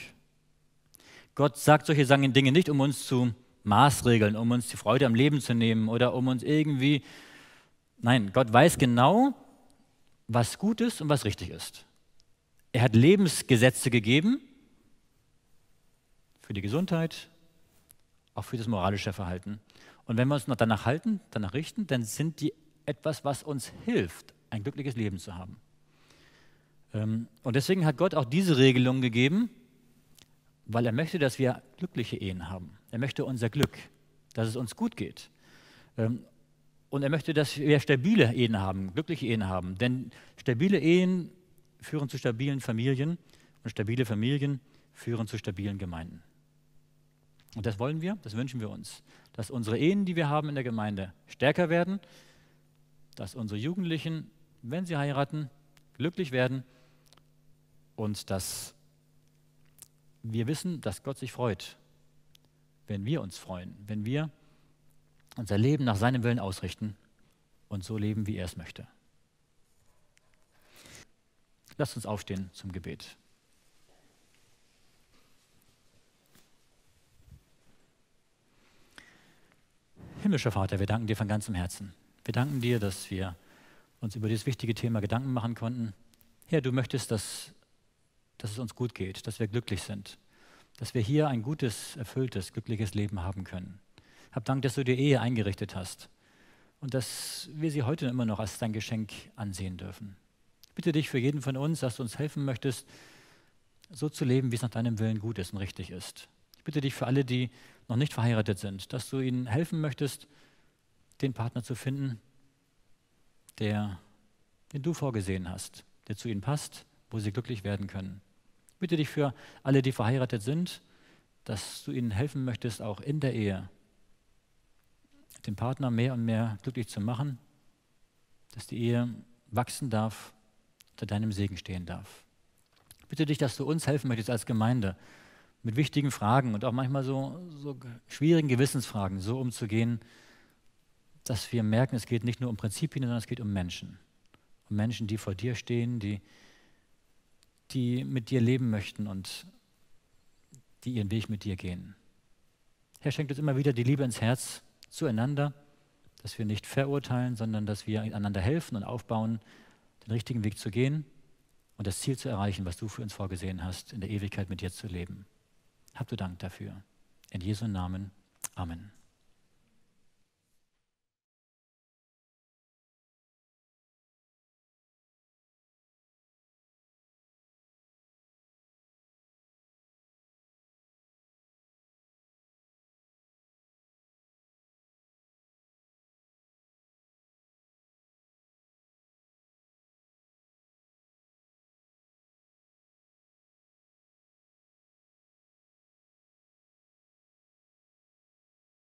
Gott sagt solche Dinge nicht, um uns zu maßregeln, um uns die Freude am Leben zu nehmen oder um uns irgendwie. Nein, Gott weiß genau, was gut ist und was richtig ist. Er hat Lebensgesetze gegeben für die Gesundheit, auch für das moralische Verhalten. Und wenn wir uns noch danach halten, danach richten, dann sind die etwas, was uns hilft, ein glückliches Leben zu haben. Ähm, und deswegen hat Gott auch diese Regelung gegeben, weil er möchte, dass wir glückliche Ehen haben. Er möchte unser Glück, dass es uns gut geht. Ähm, und er möchte, dass wir stabile Ehen haben, glückliche Ehen haben. Denn stabile Ehen führen zu stabilen Familien und stabile Familien führen zu stabilen Gemeinden. Und das wollen wir, das wünschen wir uns, dass unsere Ehen, die wir haben in der Gemeinde, stärker werden, dass unsere Jugendlichen, wenn sie heiraten, glücklich werden und dass wir wissen, dass Gott sich freut, wenn wir uns freuen, wenn wir unser Leben nach seinem Willen ausrichten und so leben, wie er es möchte. Lasst uns aufstehen zum Gebet. Himmlischer Vater, wir danken dir von ganzem Herzen. Wir danken dir, dass wir uns über dieses wichtige Thema Gedanken machen konnten. Herr, du möchtest, dass dass es uns gut geht, dass wir glücklich sind, dass wir hier ein gutes, erfülltes, glückliches Leben haben können. Hab Dank, dass du die Ehe eingerichtet hast und dass wir sie heute immer noch als dein Geschenk ansehen dürfen. Ich bitte dich für jeden von uns, dass du uns helfen möchtest, so zu leben, wie es nach deinem Willen gut ist und richtig ist. Ich bitte dich für alle, die noch nicht verheiratet sind, dass du ihnen helfen möchtest, den Partner zu finden, der, den du vorgesehen hast, der zu ihnen passt, wo sie glücklich werden können bitte dich für alle, die verheiratet sind, dass du ihnen helfen möchtest, auch in der Ehe, den Partner mehr und mehr glücklich zu machen, dass die Ehe wachsen darf, unter deinem Segen stehen darf. Bitte dich, dass du uns helfen möchtest als Gemeinde, mit wichtigen Fragen und auch manchmal so, so schwierigen Gewissensfragen so umzugehen, dass wir merken, es geht nicht nur um Prinzipien, sondern es geht um Menschen. Um Menschen, die vor dir stehen, die die mit dir leben möchten und die ihren Weg mit dir gehen. Herr, schenkt uns immer wieder die Liebe ins Herz zueinander, dass wir nicht verurteilen, sondern dass wir einander helfen und aufbauen, den richtigen Weg zu gehen und das Ziel zu erreichen, was du für uns vorgesehen hast, in der Ewigkeit mit dir zu leben. Hab du Dank dafür. In Jesu Namen. Amen.